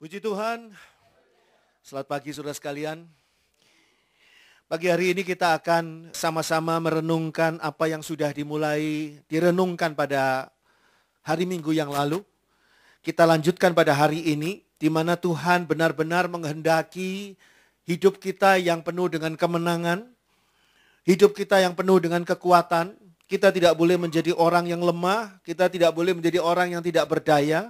Puji Tuhan, selamat pagi saudara sekalian. Pagi hari ini kita akan sama-sama merenungkan apa yang sudah dimulai direnungkan pada hari Minggu yang lalu. Kita lanjutkan pada hari ini di mana Tuhan benar-benar menghendaki hidup kita yang penuh dengan kemenangan, hidup kita yang penuh dengan kekuatan. Kita tidak boleh menjadi orang yang lemah, kita tidak boleh menjadi orang yang tidak berdaya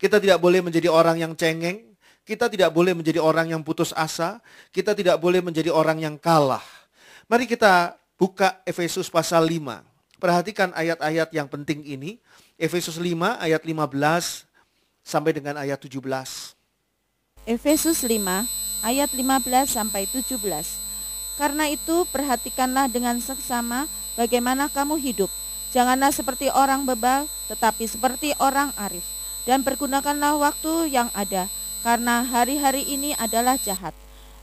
kita tidak boleh menjadi orang yang cengeng. Kita tidak boleh menjadi orang yang putus asa. Kita tidak boleh menjadi orang yang kalah. Mari kita buka Efesus pasal 5. Perhatikan ayat-ayat yang penting ini. Efesus 5 ayat 15 sampai dengan ayat 17. Efesus 5 ayat 15 sampai 17. Karena itu perhatikanlah dengan seksama bagaimana kamu hidup. Janganlah seperti orang bebal, tetapi seperti orang arif dan pergunakanlah waktu yang ada, karena hari-hari ini adalah jahat.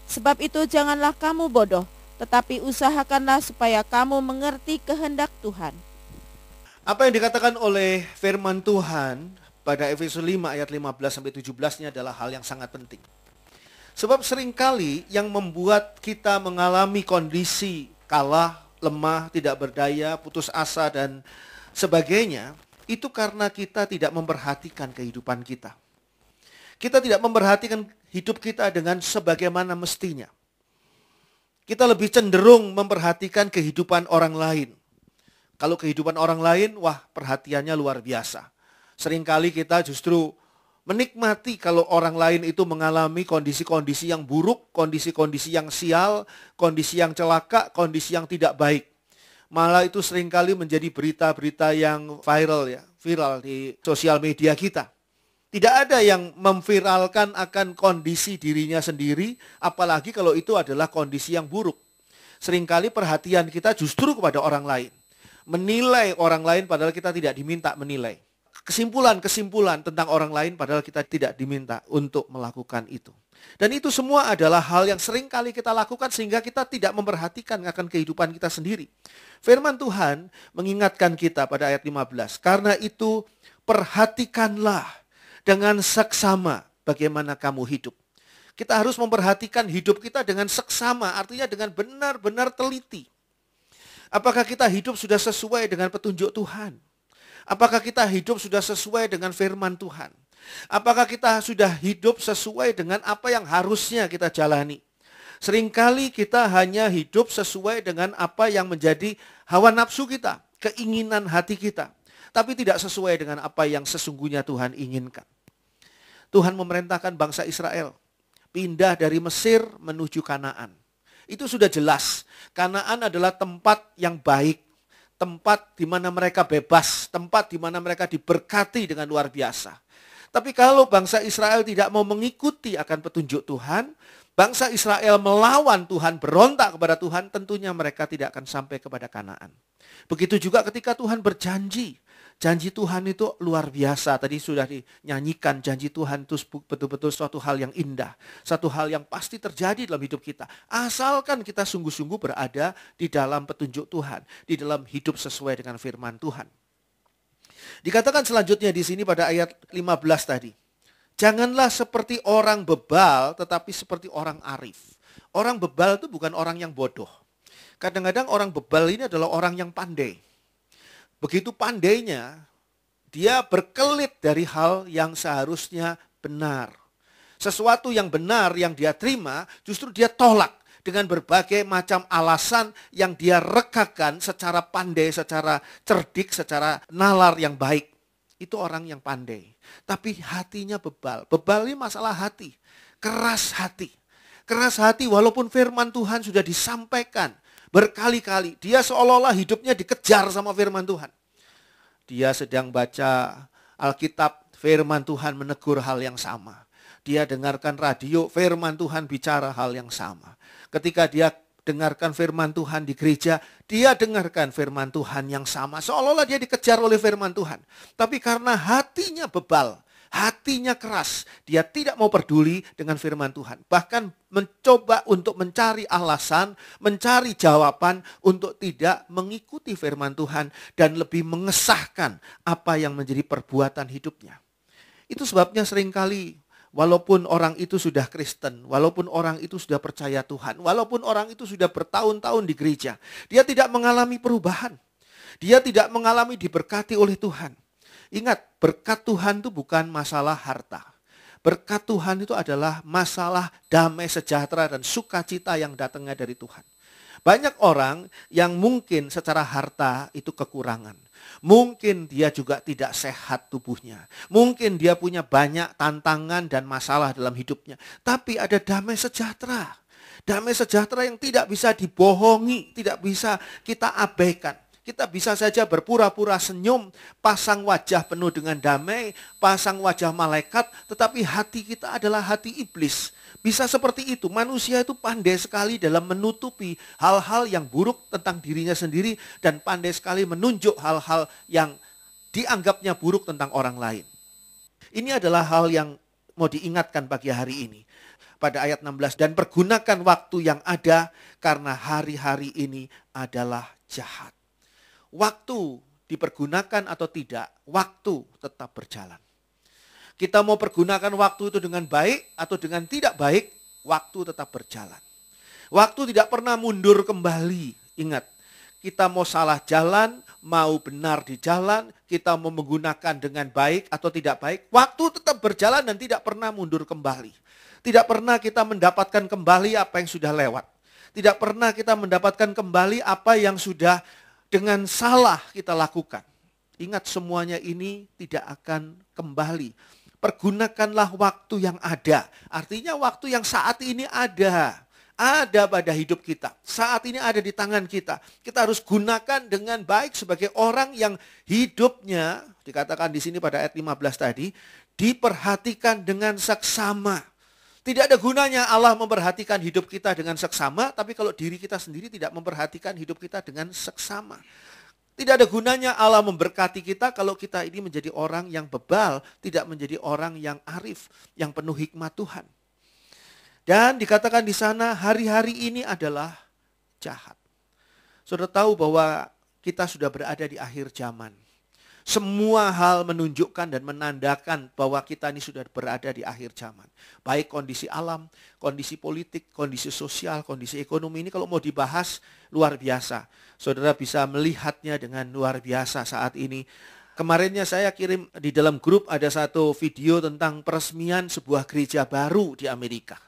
Sebab itu janganlah kamu bodoh, tetapi usahakanlah supaya kamu mengerti kehendak Tuhan. Apa yang dikatakan oleh firman Tuhan pada Efesus 5 ayat 15 sampai 17-nya adalah hal yang sangat penting. Sebab seringkali yang membuat kita mengalami kondisi kalah, lemah, tidak berdaya, putus asa dan sebagainya itu karena kita tidak memperhatikan kehidupan kita. Kita tidak memperhatikan hidup kita dengan sebagaimana mestinya. Kita lebih cenderung memperhatikan kehidupan orang lain. Kalau kehidupan orang lain, wah perhatiannya luar biasa. Seringkali kita justru menikmati kalau orang lain itu mengalami kondisi-kondisi yang buruk, kondisi-kondisi yang sial, kondisi yang celaka, kondisi yang tidak baik malah itu seringkali menjadi berita-berita yang viral ya, viral di sosial media kita. Tidak ada yang memviralkan akan kondisi dirinya sendiri, apalagi kalau itu adalah kondisi yang buruk. Seringkali perhatian kita justru kepada orang lain. Menilai orang lain padahal kita tidak diminta menilai. Kesimpulan-kesimpulan tentang orang lain padahal kita tidak diminta untuk melakukan itu. Dan itu semua adalah hal yang sering kali kita lakukan sehingga kita tidak memperhatikan akan kehidupan kita sendiri. Firman Tuhan mengingatkan kita pada ayat 15, karena itu perhatikanlah dengan seksama bagaimana kamu hidup. Kita harus memperhatikan hidup kita dengan seksama, artinya dengan benar-benar teliti. Apakah kita hidup sudah sesuai dengan petunjuk Tuhan? Apakah kita hidup sudah sesuai dengan firman Tuhan? Apakah kita sudah hidup sesuai dengan apa yang harusnya kita jalani? Seringkali kita hanya hidup sesuai dengan apa yang menjadi hawa nafsu kita, keinginan hati kita, tapi tidak sesuai dengan apa yang sesungguhnya Tuhan inginkan. Tuhan memerintahkan bangsa Israel pindah dari Mesir menuju Kanaan. Itu sudah jelas. Kanaan adalah tempat yang baik, tempat di mana mereka bebas, tempat di mana mereka diberkati dengan luar biasa. Tapi kalau bangsa Israel tidak mau mengikuti akan petunjuk Tuhan, bangsa Israel melawan Tuhan, berontak kepada Tuhan, tentunya mereka tidak akan sampai kepada Kanaan. Begitu juga ketika Tuhan berjanji, janji Tuhan itu luar biasa. Tadi sudah dinyanyikan janji Tuhan itu betul-betul suatu hal yang indah, satu hal yang pasti terjadi dalam hidup kita. Asalkan kita sungguh-sungguh berada di dalam petunjuk Tuhan, di dalam hidup sesuai dengan firman Tuhan. Dikatakan selanjutnya di sini pada ayat 15 tadi. Janganlah seperti orang bebal tetapi seperti orang arif. Orang bebal itu bukan orang yang bodoh. Kadang-kadang orang bebal ini adalah orang yang pandai. Begitu pandainya, dia berkelit dari hal yang seharusnya benar. Sesuatu yang benar yang dia terima justru dia tolak dengan berbagai macam alasan yang dia rekakan secara pandai, secara cerdik, secara nalar yang baik. Itu orang yang pandai. Tapi hatinya bebal. Bebal ini masalah hati. Keras hati. Keras hati walaupun firman Tuhan sudah disampaikan berkali-kali. Dia seolah-olah hidupnya dikejar sama firman Tuhan. Dia sedang baca Alkitab, firman Tuhan menegur hal yang sama. Dia dengarkan radio, firman Tuhan bicara hal yang sama ketika dia dengarkan firman Tuhan di gereja, dia dengarkan firman Tuhan yang sama. Seolah-olah dia dikejar oleh firman Tuhan. Tapi karena hatinya bebal, hatinya keras, dia tidak mau peduli dengan firman Tuhan. Bahkan mencoba untuk mencari alasan, mencari jawaban untuk tidak mengikuti firman Tuhan dan lebih mengesahkan apa yang menjadi perbuatan hidupnya. Itu sebabnya seringkali Walaupun orang itu sudah Kristen, walaupun orang itu sudah percaya Tuhan, walaupun orang itu sudah bertahun-tahun di gereja, dia tidak mengalami perubahan. Dia tidak mengalami diberkati oleh Tuhan. Ingat, berkat Tuhan itu bukan masalah harta. Berkat Tuhan itu adalah masalah damai sejahtera dan sukacita yang datangnya dari Tuhan. Banyak orang yang mungkin secara harta itu kekurangan Mungkin dia juga tidak sehat tubuhnya. Mungkin dia punya banyak tantangan dan masalah dalam hidupnya. Tapi ada damai sejahtera. Damai sejahtera yang tidak bisa dibohongi, tidak bisa kita abaikan. Kita bisa saja berpura-pura senyum, pasang wajah penuh dengan damai, pasang wajah malaikat, tetapi hati kita adalah hati iblis. Bisa seperti itu. Manusia itu pandai sekali dalam menutupi hal-hal yang buruk tentang dirinya sendiri dan pandai sekali menunjuk hal-hal yang dianggapnya buruk tentang orang lain. Ini adalah hal yang mau diingatkan pagi hari ini pada ayat 16 dan pergunakan waktu yang ada karena hari-hari ini adalah jahat waktu dipergunakan atau tidak, waktu tetap berjalan. Kita mau pergunakan waktu itu dengan baik atau dengan tidak baik, waktu tetap berjalan. Waktu tidak pernah mundur kembali. Ingat, kita mau salah jalan, mau benar di jalan, kita mau menggunakan dengan baik atau tidak baik, waktu tetap berjalan dan tidak pernah mundur kembali. Tidak pernah kita mendapatkan kembali apa yang sudah lewat. Tidak pernah kita mendapatkan kembali apa yang sudah dengan salah kita lakukan. Ingat semuanya ini tidak akan kembali. Pergunakanlah waktu yang ada. Artinya waktu yang saat ini ada. Ada pada hidup kita. Saat ini ada di tangan kita. Kita harus gunakan dengan baik sebagai orang yang hidupnya, dikatakan di sini pada ayat 15 tadi, diperhatikan dengan seksama tidak ada gunanya Allah memperhatikan hidup kita dengan seksama, tapi kalau diri kita sendiri tidak memperhatikan hidup kita dengan seksama. Tidak ada gunanya Allah memberkati kita kalau kita ini menjadi orang yang bebal, tidak menjadi orang yang arif, yang penuh hikmat Tuhan. Dan dikatakan di sana hari-hari ini adalah jahat. Sudah tahu bahwa kita sudah berada di akhir zaman semua hal menunjukkan dan menandakan bahwa kita ini sudah berada di akhir zaman. Baik kondisi alam, kondisi politik, kondisi sosial, kondisi ekonomi ini kalau mau dibahas luar biasa. Saudara bisa melihatnya dengan luar biasa saat ini. Kemarinnya saya kirim di dalam grup ada satu video tentang peresmian sebuah gereja baru di Amerika.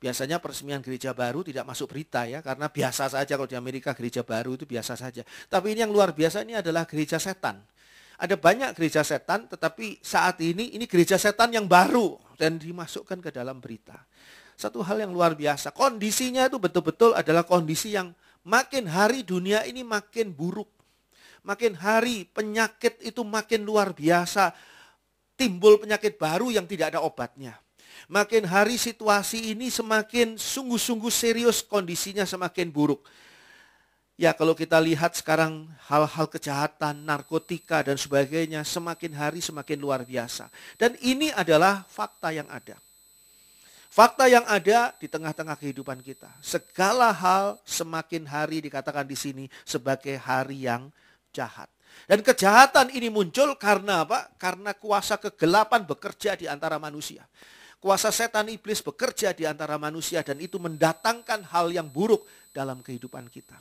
Biasanya peresmian gereja baru tidak masuk berita ya, karena biasa saja kalau di Amerika gereja baru itu biasa saja. Tapi ini yang luar biasa ini adalah gereja setan. Ada banyak gereja setan, tetapi saat ini ini gereja setan yang baru dan dimasukkan ke dalam berita. Satu hal yang luar biasa. Kondisinya itu betul-betul adalah kondisi yang makin hari dunia ini makin buruk. Makin hari penyakit itu makin luar biasa. Timbul penyakit baru yang tidak ada obatnya. Makin hari situasi ini semakin sungguh-sungguh serius kondisinya semakin buruk. Ya kalau kita lihat sekarang hal-hal kejahatan, narkotika dan sebagainya semakin hari semakin luar biasa. Dan ini adalah fakta yang ada. Fakta yang ada di tengah-tengah kehidupan kita. Segala hal semakin hari dikatakan di sini sebagai hari yang jahat. Dan kejahatan ini muncul karena apa? Karena kuasa kegelapan bekerja di antara manusia. Kuasa setan iblis bekerja di antara manusia dan itu mendatangkan hal yang buruk dalam kehidupan kita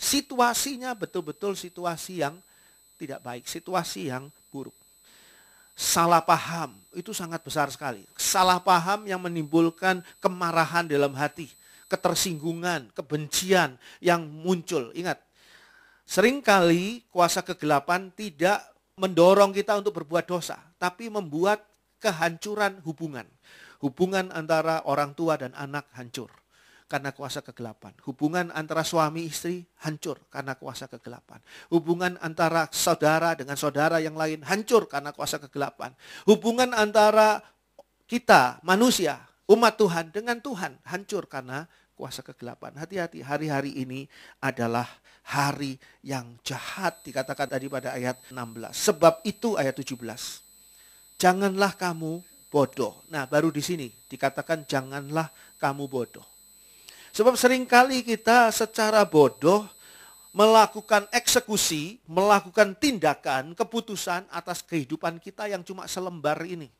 situasinya betul-betul situasi yang tidak baik, situasi yang buruk. Salah paham itu sangat besar sekali. Salah paham yang menimbulkan kemarahan dalam hati, ketersinggungan, kebencian yang muncul. Ingat, seringkali kuasa kegelapan tidak mendorong kita untuk berbuat dosa, tapi membuat kehancuran hubungan. Hubungan antara orang tua dan anak hancur karena kuasa kegelapan. Hubungan antara suami istri hancur karena kuasa kegelapan. Hubungan antara saudara dengan saudara yang lain hancur karena kuasa kegelapan. Hubungan antara kita manusia, umat Tuhan dengan Tuhan hancur karena kuasa kegelapan. Hati-hati, hari-hari ini adalah hari yang jahat dikatakan tadi pada ayat 16. Sebab itu ayat 17. Janganlah kamu bodoh. Nah, baru di sini dikatakan janganlah kamu bodoh. Sebab seringkali kita secara bodoh melakukan eksekusi, melakukan tindakan, keputusan atas kehidupan kita yang cuma selembar ini.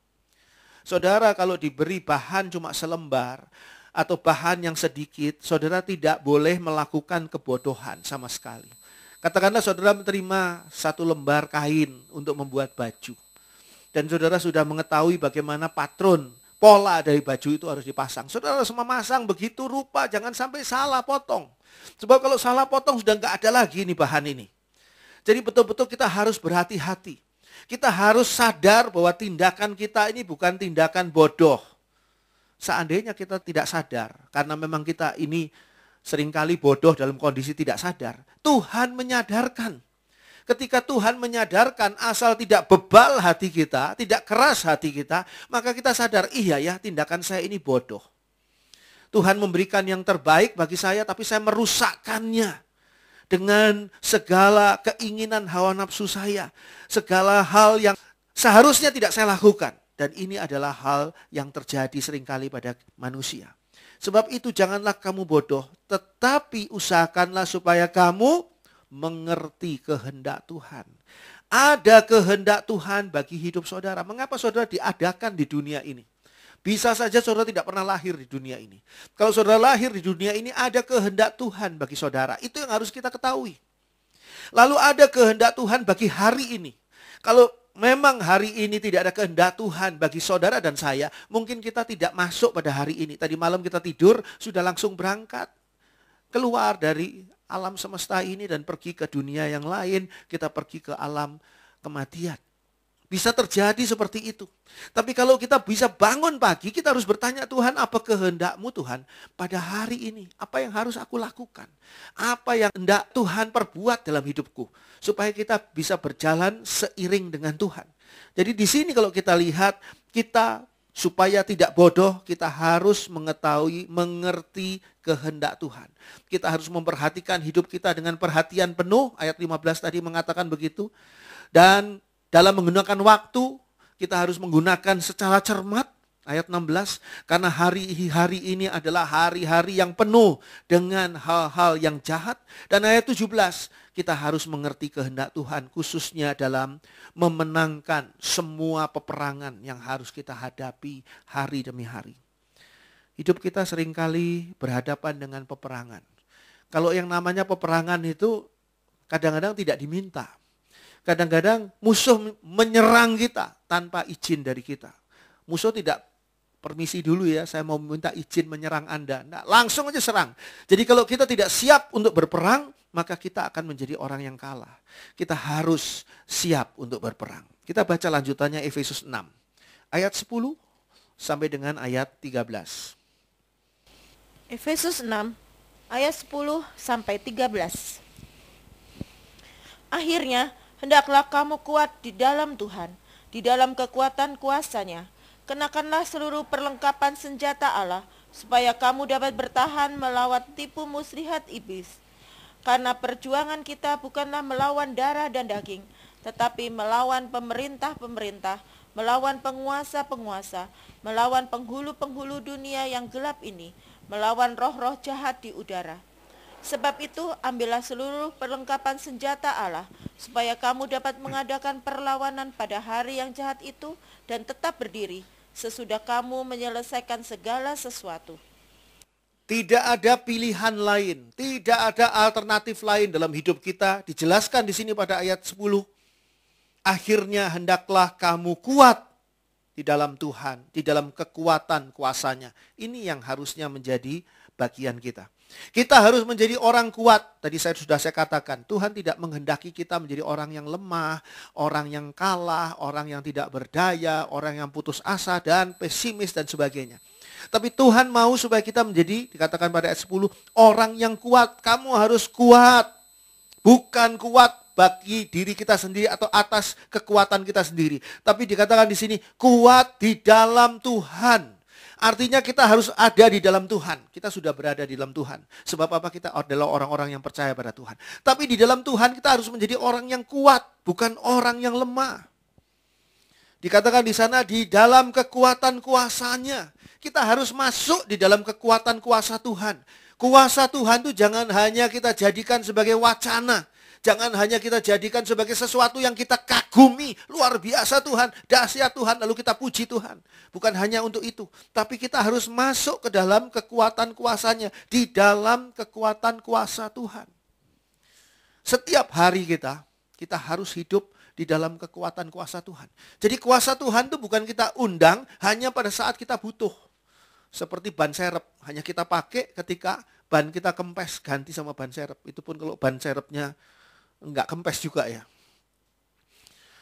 Saudara kalau diberi bahan cuma selembar atau bahan yang sedikit, saudara tidak boleh melakukan kebodohan sama sekali. Katakanlah saudara menerima satu lembar kain untuk membuat baju. Dan saudara sudah mengetahui bagaimana patron pola dari baju itu harus dipasang. Saudara harus memasang begitu rupa, jangan sampai salah potong. Sebab kalau salah potong sudah nggak ada lagi ini bahan ini. Jadi betul-betul kita harus berhati-hati. Kita harus sadar bahwa tindakan kita ini bukan tindakan bodoh. Seandainya kita tidak sadar, karena memang kita ini seringkali bodoh dalam kondisi tidak sadar. Tuhan menyadarkan. Ketika Tuhan menyadarkan asal tidak bebal hati kita, tidak keras hati kita, maka kita sadar, iya ya tindakan saya ini bodoh. Tuhan memberikan yang terbaik bagi saya, tapi saya merusakkannya dengan segala keinginan hawa nafsu saya. Segala hal yang seharusnya tidak saya lakukan. Dan ini adalah hal yang terjadi seringkali pada manusia. Sebab itu janganlah kamu bodoh, tetapi usahakanlah supaya kamu mengerti kehendak Tuhan. Ada kehendak Tuhan bagi hidup saudara. Mengapa saudara diadakan di dunia ini? Bisa saja saudara tidak pernah lahir di dunia ini. Kalau saudara lahir di dunia ini ada kehendak Tuhan bagi saudara. Itu yang harus kita ketahui. Lalu ada kehendak Tuhan bagi hari ini. Kalau memang hari ini tidak ada kehendak Tuhan bagi saudara dan saya, mungkin kita tidak masuk pada hari ini. Tadi malam kita tidur, sudah langsung berangkat. Keluar dari alam semesta ini dan pergi ke dunia yang lain, kita pergi ke alam kematian. Bisa terjadi seperti itu. Tapi kalau kita bisa bangun pagi, kita harus bertanya Tuhan, apa kehendakmu Tuhan pada hari ini? Apa yang harus aku lakukan? Apa yang hendak Tuhan perbuat dalam hidupku? Supaya kita bisa berjalan seiring dengan Tuhan. Jadi di sini kalau kita lihat, kita Supaya tidak bodoh, kita harus mengetahui, mengerti kehendak Tuhan. Kita harus memperhatikan hidup kita dengan perhatian penuh. Ayat 15 tadi mengatakan begitu. Dan dalam menggunakan waktu, kita harus menggunakan secara cermat ayat 16 karena hari-hari ini adalah hari-hari yang penuh dengan hal-hal yang jahat dan ayat 17 kita harus mengerti kehendak Tuhan khususnya dalam memenangkan semua peperangan yang harus kita hadapi hari demi hari. Hidup kita seringkali berhadapan dengan peperangan. Kalau yang namanya peperangan itu kadang-kadang tidak diminta. Kadang-kadang musuh menyerang kita tanpa izin dari kita. Musuh tidak permisi dulu ya, saya mau minta izin menyerang Anda. Nah, langsung aja serang. Jadi kalau kita tidak siap untuk berperang, maka kita akan menjadi orang yang kalah. Kita harus siap untuk berperang. Kita baca lanjutannya Efesus 6 ayat 10 sampai dengan ayat 13. Efesus 6 ayat 10 sampai 13. Akhirnya, hendaklah kamu kuat di dalam Tuhan, di dalam kekuatan kuasanya kenakanlah seluruh perlengkapan senjata Allah, supaya kamu dapat bertahan melawat tipu muslihat iblis. Karena perjuangan kita bukanlah melawan darah dan daging, tetapi melawan pemerintah-pemerintah, melawan penguasa-penguasa, melawan penghulu-penghulu dunia yang gelap ini, melawan roh-roh jahat di udara. Sebab itu, ambillah seluruh perlengkapan senjata Allah, supaya kamu dapat mengadakan perlawanan pada hari yang jahat itu dan tetap berdiri, sesudah kamu menyelesaikan segala sesuatu. Tidak ada pilihan lain, tidak ada alternatif lain dalam hidup kita. Dijelaskan di sini pada ayat 10. Akhirnya hendaklah kamu kuat di dalam Tuhan, di dalam kekuatan kuasanya. Ini yang harusnya menjadi bagian kita. Kita harus menjadi orang kuat. Tadi saya sudah saya katakan, Tuhan tidak menghendaki kita menjadi orang yang lemah, orang yang kalah, orang yang tidak berdaya, orang yang putus asa dan pesimis dan sebagainya. Tapi Tuhan mau supaya kita menjadi, dikatakan pada ayat 10, orang yang kuat. Kamu harus kuat. Bukan kuat bagi diri kita sendiri atau atas kekuatan kita sendiri. Tapi dikatakan di sini, kuat di dalam Tuhan. Artinya kita harus ada di dalam Tuhan. Kita sudah berada di dalam Tuhan. Sebab apa kita adalah orang-orang yang percaya pada Tuhan. Tapi di dalam Tuhan kita harus menjadi orang yang kuat, bukan orang yang lemah. Dikatakan di sana di dalam kekuatan kuasanya. Kita harus masuk di dalam kekuatan kuasa Tuhan. Kuasa Tuhan itu jangan hanya kita jadikan sebagai wacana. Jangan hanya kita jadikan sebagai sesuatu yang kita kagumi. Luar biasa Tuhan, dahsyat Tuhan, lalu kita puji Tuhan. Bukan hanya untuk itu, tapi kita harus masuk ke dalam kekuatan kuasanya. Di dalam kekuatan kuasa Tuhan. Setiap hari kita, kita harus hidup di dalam kekuatan kuasa Tuhan. Jadi kuasa Tuhan itu bukan kita undang hanya pada saat kita butuh. Seperti ban serep, hanya kita pakai ketika ban kita kempes ganti sama ban serep. Itu pun kalau ban serepnya enggak kempes juga ya.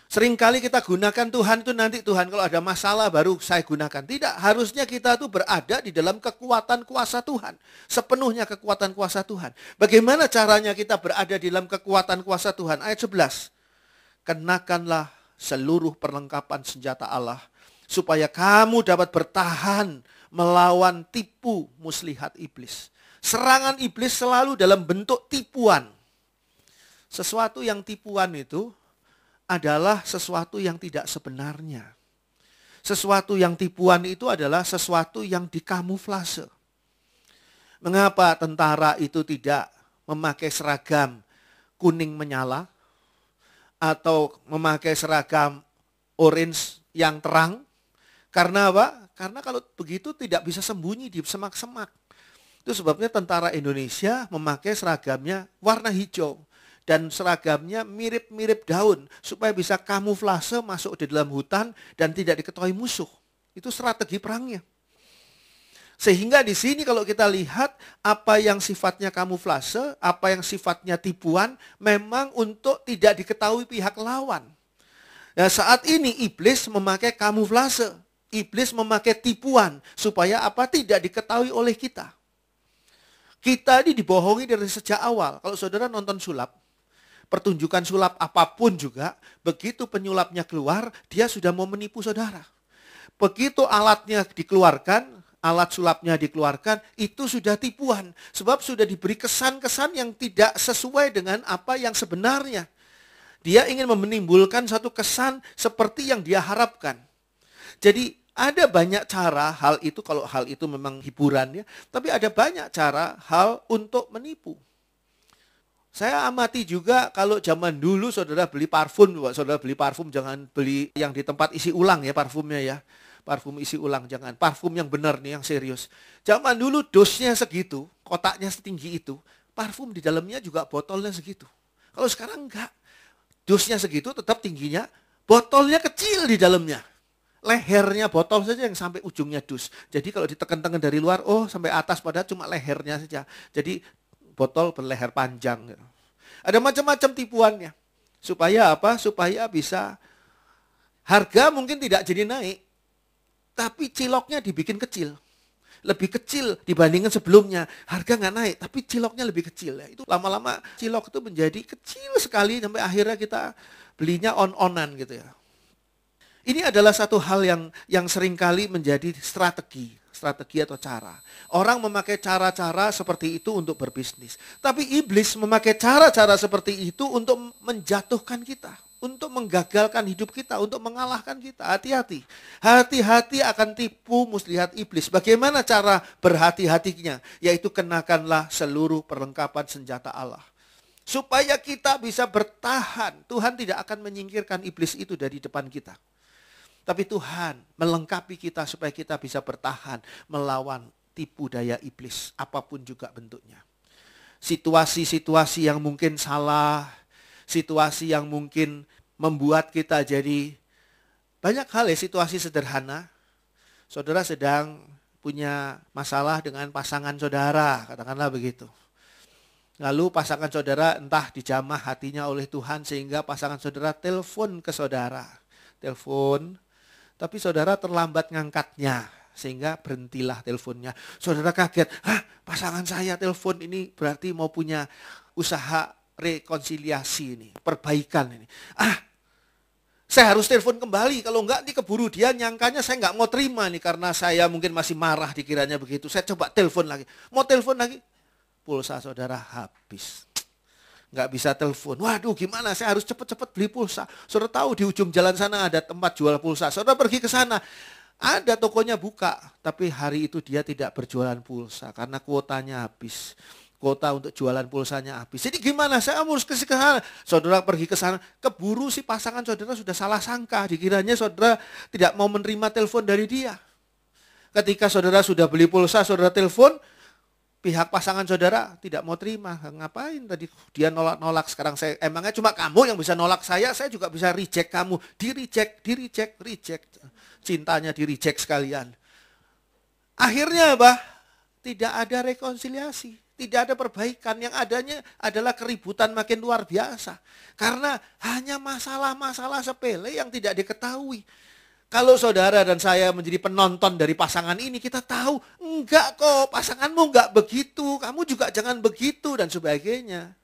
Seringkali kita gunakan Tuhan itu nanti Tuhan kalau ada masalah baru saya gunakan. Tidak, harusnya kita tuh berada di dalam kekuatan kuasa Tuhan. Sepenuhnya kekuatan kuasa Tuhan. Bagaimana caranya kita berada di dalam kekuatan kuasa Tuhan? Ayat 11. Kenakanlah seluruh perlengkapan senjata Allah supaya kamu dapat bertahan melawan tipu muslihat iblis. Serangan iblis selalu dalam bentuk tipuan sesuatu yang tipuan itu adalah sesuatu yang tidak sebenarnya. Sesuatu yang tipuan itu adalah sesuatu yang dikamuflase. Mengapa tentara itu tidak memakai seragam kuning menyala atau memakai seragam orange yang terang? Karena apa? Karena kalau begitu tidak bisa sembunyi di semak-semak. Itu sebabnya tentara Indonesia memakai seragamnya warna hijau dan seragamnya mirip-mirip daun supaya bisa kamuflase masuk di dalam hutan dan tidak diketahui musuh. Itu strategi perangnya. Sehingga di sini kalau kita lihat apa yang sifatnya kamuflase, apa yang sifatnya tipuan memang untuk tidak diketahui pihak lawan. Ya, saat ini iblis memakai kamuflase, iblis memakai tipuan supaya apa tidak diketahui oleh kita. Kita ini dibohongi dari sejak awal. Kalau saudara nonton sulap, pertunjukan sulap apapun juga, begitu penyulapnya keluar, dia sudah mau menipu saudara. Begitu alatnya dikeluarkan, alat sulapnya dikeluarkan, itu sudah tipuan. Sebab sudah diberi kesan-kesan yang tidak sesuai dengan apa yang sebenarnya. Dia ingin menimbulkan satu kesan seperti yang dia harapkan. Jadi ada banyak cara hal itu kalau hal itu memang hiburannya tapi ada banyak cara hal untuk menipu. Saya amati juga kalau zaman dulu saudara beli parfum, saudara beli parfum jangan beli yang di tempat isi ulang ya parfumnya ya. Parfum isi ulang jangan, parfum yang benar nih yang serius. Zaman dulu dosnya segitu, kotaknya setinggi itu, parfum di dalamnya juga botolnya segitu. Kalau sekarang enggak, dosnya segitu tetap tingginya, botolnya kecil di dalamnya. Lehernya botol saja yang sampai ujungnya dus. Jadi kalau ditekan-tekan dari luar, oh sampai atas padahal cuma lehernya saja. Jadi botol berleher panjang. Ada macam-macam tipuannya. Supaya apa? Supaya bisa harga mungkin tidak jadi naik, tapi ciloknya dibikin kecil. Lebih kecil dibandingkan sebelumnya. Harga nggak naik, tapi ciloknya lebih kecil. Ya. Itu lama-lama cilok itu menjadi kecil sekali sampai akhirnya kita belinya on-onan gitu ya. Ini adalah satu hal yang yang seringkali menjadi strategi strategi atau cara. Orang memakai cara-cara seperti itu untuk berbisnis. Tapi iblis memakai cara-cara seperti itu untuk menjatuhkan kita. Untuk menggagalkan hidup kita, untuk mengalahkan kita. Hati-hati. Hati-hati akan tipu muslihat iblis. Bagaimana cara berhati-hatinya? Yaitu kenakanlah seluruh perlengkapan senjata Allah supaya kita bisa bertahan. Tuhan tidak akan menyingkirkan iblis itu dari depan kita. Tapi Tuhan melengkapi kita supaya kita bisa bertahan melawan tipu daya iblis, apapun juga bentuknya. Situasi-situasi yang mungkin salah, situasi yang mungkin membuat kita jadi banyak hal ya, situasi sederhana. Saudara sedang punya masalah dengan pasangan saudara, katakanlah begitu. Lalu pasangan saudara entah dijamah hatinya oleh Tuhan sehingga pasangan saudara telepon ke saudara. Telepon tapi saudara terlambat ngangkatnya sehingga berhentilah teleponnya. Saudara kaget, "Hah, pasangan saya telepon ini berarti mau punya usaha rekonsiliasi ini, perbaikan ini." Ah, saya harus telepon kembali. Kalau enggak, nanti keburu dia nyangkanya saya enggak mau terima nih karena saya mungkin masih marah dikiranya begitu. Saya coba telepon lagi. Mau telepon lagi? Pulsa saudara habis nggak bisa telepon. Waduh, gimana? Saya harus cepat-cepat beli pulsa. Saudara tahu di ujung jalan sana ada tempat jual pulsa. Saudara pergi ke sana. Ada tokonya buka, tapi hari itu dia tidak berjualan pulsa karena kuotanya habis. Kuota untuk jualan pulsanya habis. Jadi gimana? Saya harus ke sana. Saudara pergi ke sana, keburu si pasangan saudara sudah salah sangka. Dikiranya saudara tidak mau menerima telepon dari dia. Ketika saudara sudah beli pulsa, saudara telepon, pihak pasangan saudara tidak mau terima. Ngapain tadi dia nolak-nolak sekarang saya emangnya cuma kamu yang bisa nolak saya, saya juga bisa reject kamu. Di reject, di reject, reject. Cintanya di reject sekalian. Akhirnya apa? Tidak ada rekonsiliasi, tidak ada perbaikan. Yang adanya adalah keributan makin luar biasa. Karena hanya masalah-masalah sepele yang tidak diketahui. Kalau saudara dan saya menjadi penonton dari pasangan ini, kita tahu, enggak kok, pasanganmu enggak begitu, kamu juga jangan begitu, dan sebagainya.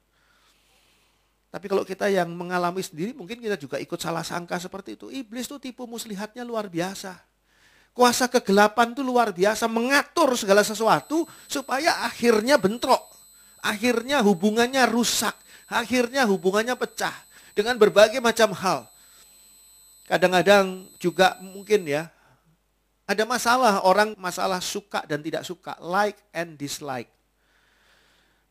Tapi kalau kita yang mengalami sendiri, mungkin kita juga ikut salah sangka seperti itu. Iblis tuh tipu muslihatnya luar biasa. Kuasa kegelapan tuh luar biasa, mengatur segala sesuatu supaya akhirnya bentrok. Akhirnya hubungannya rusak, akhirnya hubungannya pecah dengan berbagai macam hal. Kadang-kadang juga mungkin ya, ada masalah orang masalah suka dan tidak suka, like and dislike.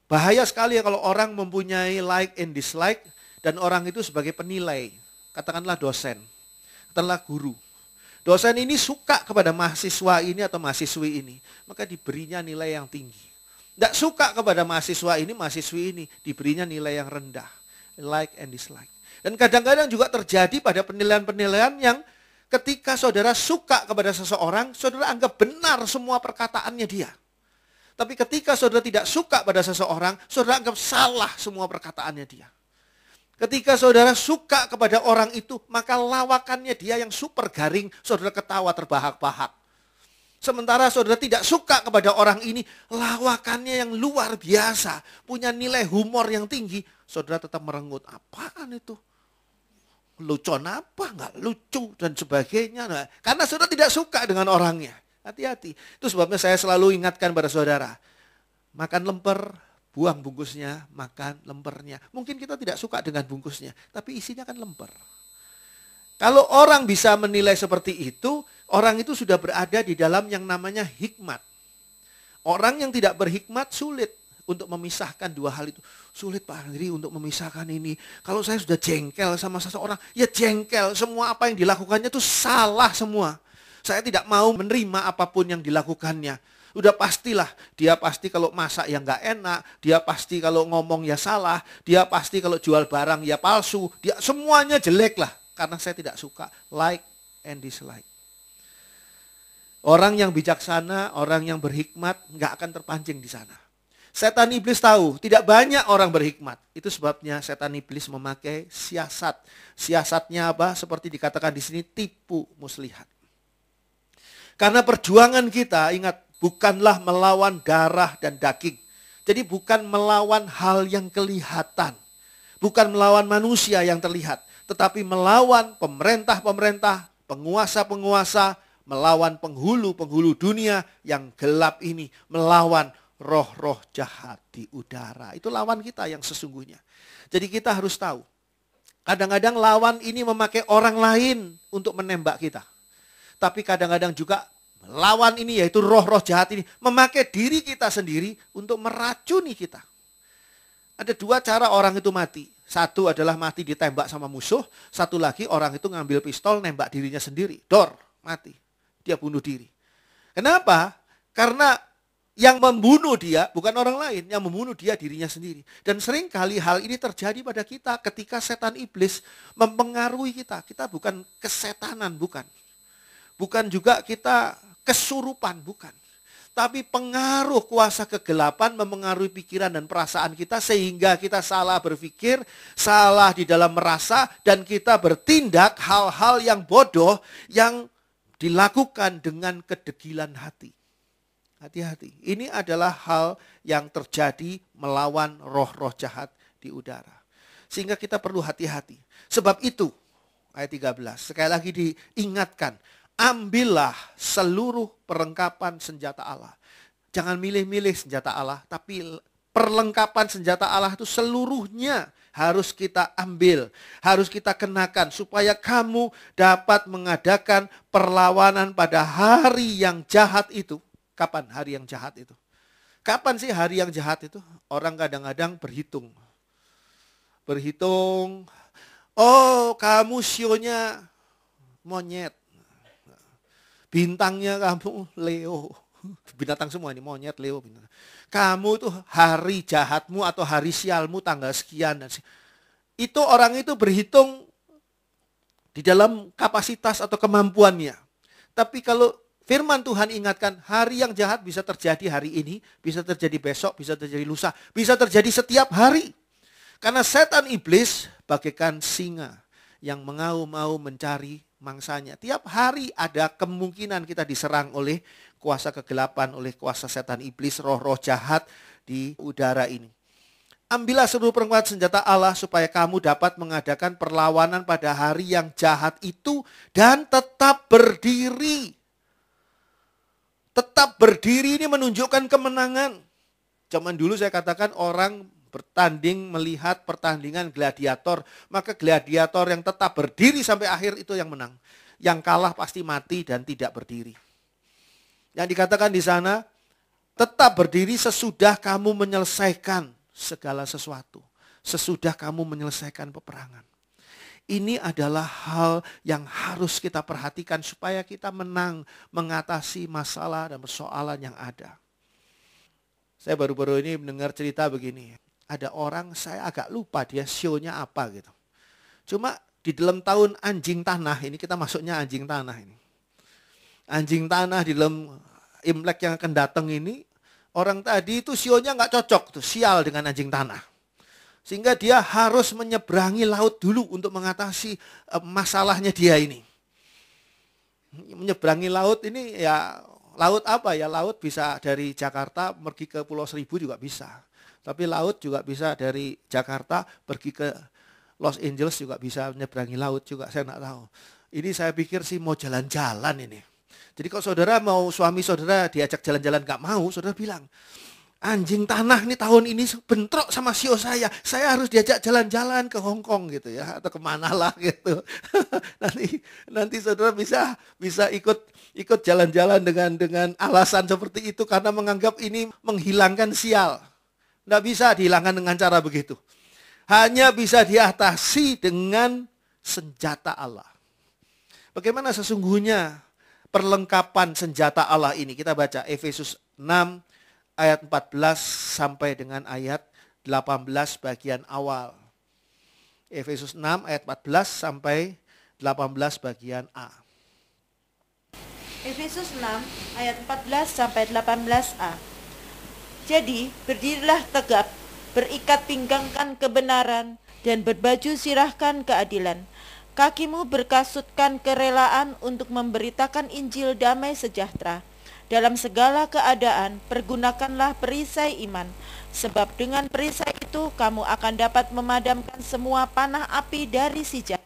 Bahaya sekali ya kalau orang mempunyai like and dislike dan orang itu sebagai penilai. Katakanlah dosen, katakanlah guru. Dosen ini suka kepada mahasiswa ini atau mahasiswi ini, maka diberinya nilai yang tinggi. Tidak suka kepada mahasiswa ini, mahasiswi ini, diberinya nilai yang rendah. Like and dislike. Dan kadang-kadang juga terjadi pada penilaian-penilaian yang ketika saudara suka kepada seseorang, saudara anggap benar semua perkataannya dia. Tapi ketika saudara tidak suka pada seseorang, saudara anggap salah semua perkataannya dia. Ketika saudara suka kepada orang itu, maka lawakannya dia yang super garing, saudara ketawa terbahak-bahak. Sementara saudara tidak suka kepada orang ini, lawakannya yang luar biasa, punya nilai humor yang tinggi, saudara tetap merenggut. apaan itu? Lucu, apa? Nggak lucu dan sebagainya. Nah, karena saudara tidak suka dengan orangnya. Hati-hati. Itu sebabnya saya selalu ingatkan pada saudara. Makan lemper, buang bungkusnya, makan lempernya. Mungkin kita tidak suka dengan bungkusnya, tapi isinya kan lemper. Kalau orang bisa menilai seperti itu, orang itu sudah berada di dalam yang namanya hikmat. Orang yang tidak berhikmat sulit untuk memisahkan dua hal itu. Sulit Pak Andri untuk memisahkan ini. Kalau saya sudah jengkel sama seseorang, ya jengkel. Semua apa yang dilakukannya itu salah semua. Saya tidak mau menerima apapun yang dilakukannya. Udah pastilah, dia pasti kalau masak ya nggak enak, dia pasti kalau ngomong ya salah, dia pasti kalau jual barang ya palsu, dia semuanya jelek lah. Karena saya tidak suka like and dislike. Orang yang bijaksana, orang yang berhikmat nggak akan terpancing di sana. Setan iblis tahu, tidak banyak orang berhikmat. Itu sebabnya setan iblis memakai siasat. Siasatnya apa? Seperti dikatakan di sini, tipu muslihat. Karena perjuangan kita, ingat, bukanlah melawan darah dan daging. Jadi bukan melawan hal yang kelihatan. Bukan melawan manusia yang terlihat. Tetapi melawan pemerintah-pemerintah, penguasa-penguasa, melawan penghulu-penghulu dunia yang gelap ini, melawan roh-roh jahat di udara. Itu lawan kita yang sesungguhnya. Jadi kita harus tahu. Kadang-kadang lawan ini memakai orang lain untuk menembak kita. Tapi kadang-kadang juga lawan ini yaitu roh-roh jahat ini memakai diri kita sendiri untuk meracuni kita. Ada dua cara orang itu mati. Satu adalah mati ditembak sama musuh. Satu lagi orang itu ngambil pistol nembak dirinya sendiri. Dor, mati. Dia bunuh diri. Kenapa? Karena yang membunuh dia bukan orang lain, yang membunuh dia dirinya sendiri. Dan seringkali hal ini terjadi pada kita ketika setan iblis mempengaruhi kita. Kita bukan kesetanan, bukan. Bukan juga kita kesurupan, bukan. Tapi pengaruh kuasa kegelapan mempengaruhi pikiran dan perasaan kita sehingga kita salah berpikir, salah di dalam merasa, dan kita bertindak hal-hal yang bodoh yang dilakukan dengan kedegilan hati. Hati-hati. Ini adalah hal yang terjadi melawan roh-roh jahat di udara. Sehingga kita perlu hati-hati. Sebab itu, ayat 13, sekali lagi diingatkan, ambillah seluruh perlengkapan senjata Allah. Jangan milih-milih senjata Allah, tapi perlengkapan senjata Allah itu seluruhnya harus kita ambil, harus kita kenakan supaya kamu dapat mengadakan perlawanan pada hari yang jahat itu Kapan hari yang jahat itu? Kapan sih hari yang jahat itu? Orang kadang-kadang berhitung. Berhitung, oh kamu sionya monyet. Bintangnya kamu Leo. Binatang semua ini, monyet, Leo. Bintang. Kamu tuh hari jahatmu atau hari sialmu tanggal sekian. Dan itu orang itu berhitung di dalam kapasitas atau kemampuannya. Tapi kalau Firman Tuhan ingatkan, hari yang jahat bisa terjadi hari ini, bisa terjadi besok, bisa terjadi lusa, bisa terjadi setiap hari. Karena setan iblis bagaikan singa yang mengau-mau mencari mangsanya. Tiap hari ada kemungkinan kita diserang oleh kuasa kegelapan, oleh kuasa setan iblis, roh-roh jahat di udara ini. Ambillah seluruh perangkat senjata Allah supaya kamu dapat mengadakan perlawanan pada hari yang jahat itu dan tetap berdiri. Tetap berdiri ini menunjukkan kemenangan. Zaman dulu saya katakan orang bertanding melihat pertandingan gladiator, maka gladiator yang tetap berdiri sampai akhir itu yang menang. Yang kalah pasti mati dan tidak berdiri. Yang dikatakan di sana, tetap berdiri sesudah kamu menyelesaikan segala sesuatu. Sesudah kamu menyelesaikan peperangan. Ini adalah hal yang harus kita perhatikan supaya kita menang mengatasi masalah dan persoalan yang ada. Saya baru-baru ini mendengar cerita begini. Ada orang saya agak lupa dia sionya apa gitu. Cuma di dalam tahun anjing tanah ini kita masuknya anjing tanah ini. Anjing tanah di dalam Imlek yang akan datang ini orang tadi itu sionya nggak cocok tuh sial dengan anjing tanah. Sehingga dia harus menyeberangi laut dulu untuk mengatasi eh, masalahnya dia ini. Menyeberangi laut ini ya laut apa ya? Laut bisa dari Jakarta pergi ke Pulau Seribu juga bisa. Tapi laut juga bisa dari Jakarta pergi ke Los Angeles juga bisa menyeberangi laut juga. Saya nggak tahu. Ini saya pikir sih mau jalan-jalan ini. Jadi kalau saudara mau suami saudara diajak jalan-jalan nggak mau, saudara bilang, anjing tanah nih tahun ini bentrok sama sio e saya. Saya harus diajak jalan-jalan ke Hong Kong gitu ya atau kemana lah gitu. nanti nanti saudara bisa bisa ikut ikut jalan-jalan dengan dengan alasan seperti itu karena menganggap ini menghilangkan sial. Tidak bisa dihilangkan dengan cara begitu. Hanya bisa diatasi dengan senjata Allah. Bagaimana sesungguhnya perlengkapan senjata Allah ini? Kita baca Efesus 6 ayat 14 sampai dengan ayat 18 bagian awal. Efesus 6 ayat 14 sampai 18 bagian A. Efesus 6 ayat 14 sampai 18A. Jadi, berdirilah tegap, berikat pinggangkan kebenaran dan berbaju sirahkan keadilan. Kakimu berkasutkan kerelaan untuk memberitakan Injil damai sejahtera dalam segala keadaan, pergunakanlah perisai iman, sebab dengan perisai itu kamu akan dapat memadamkan semua panah api dari si jahat.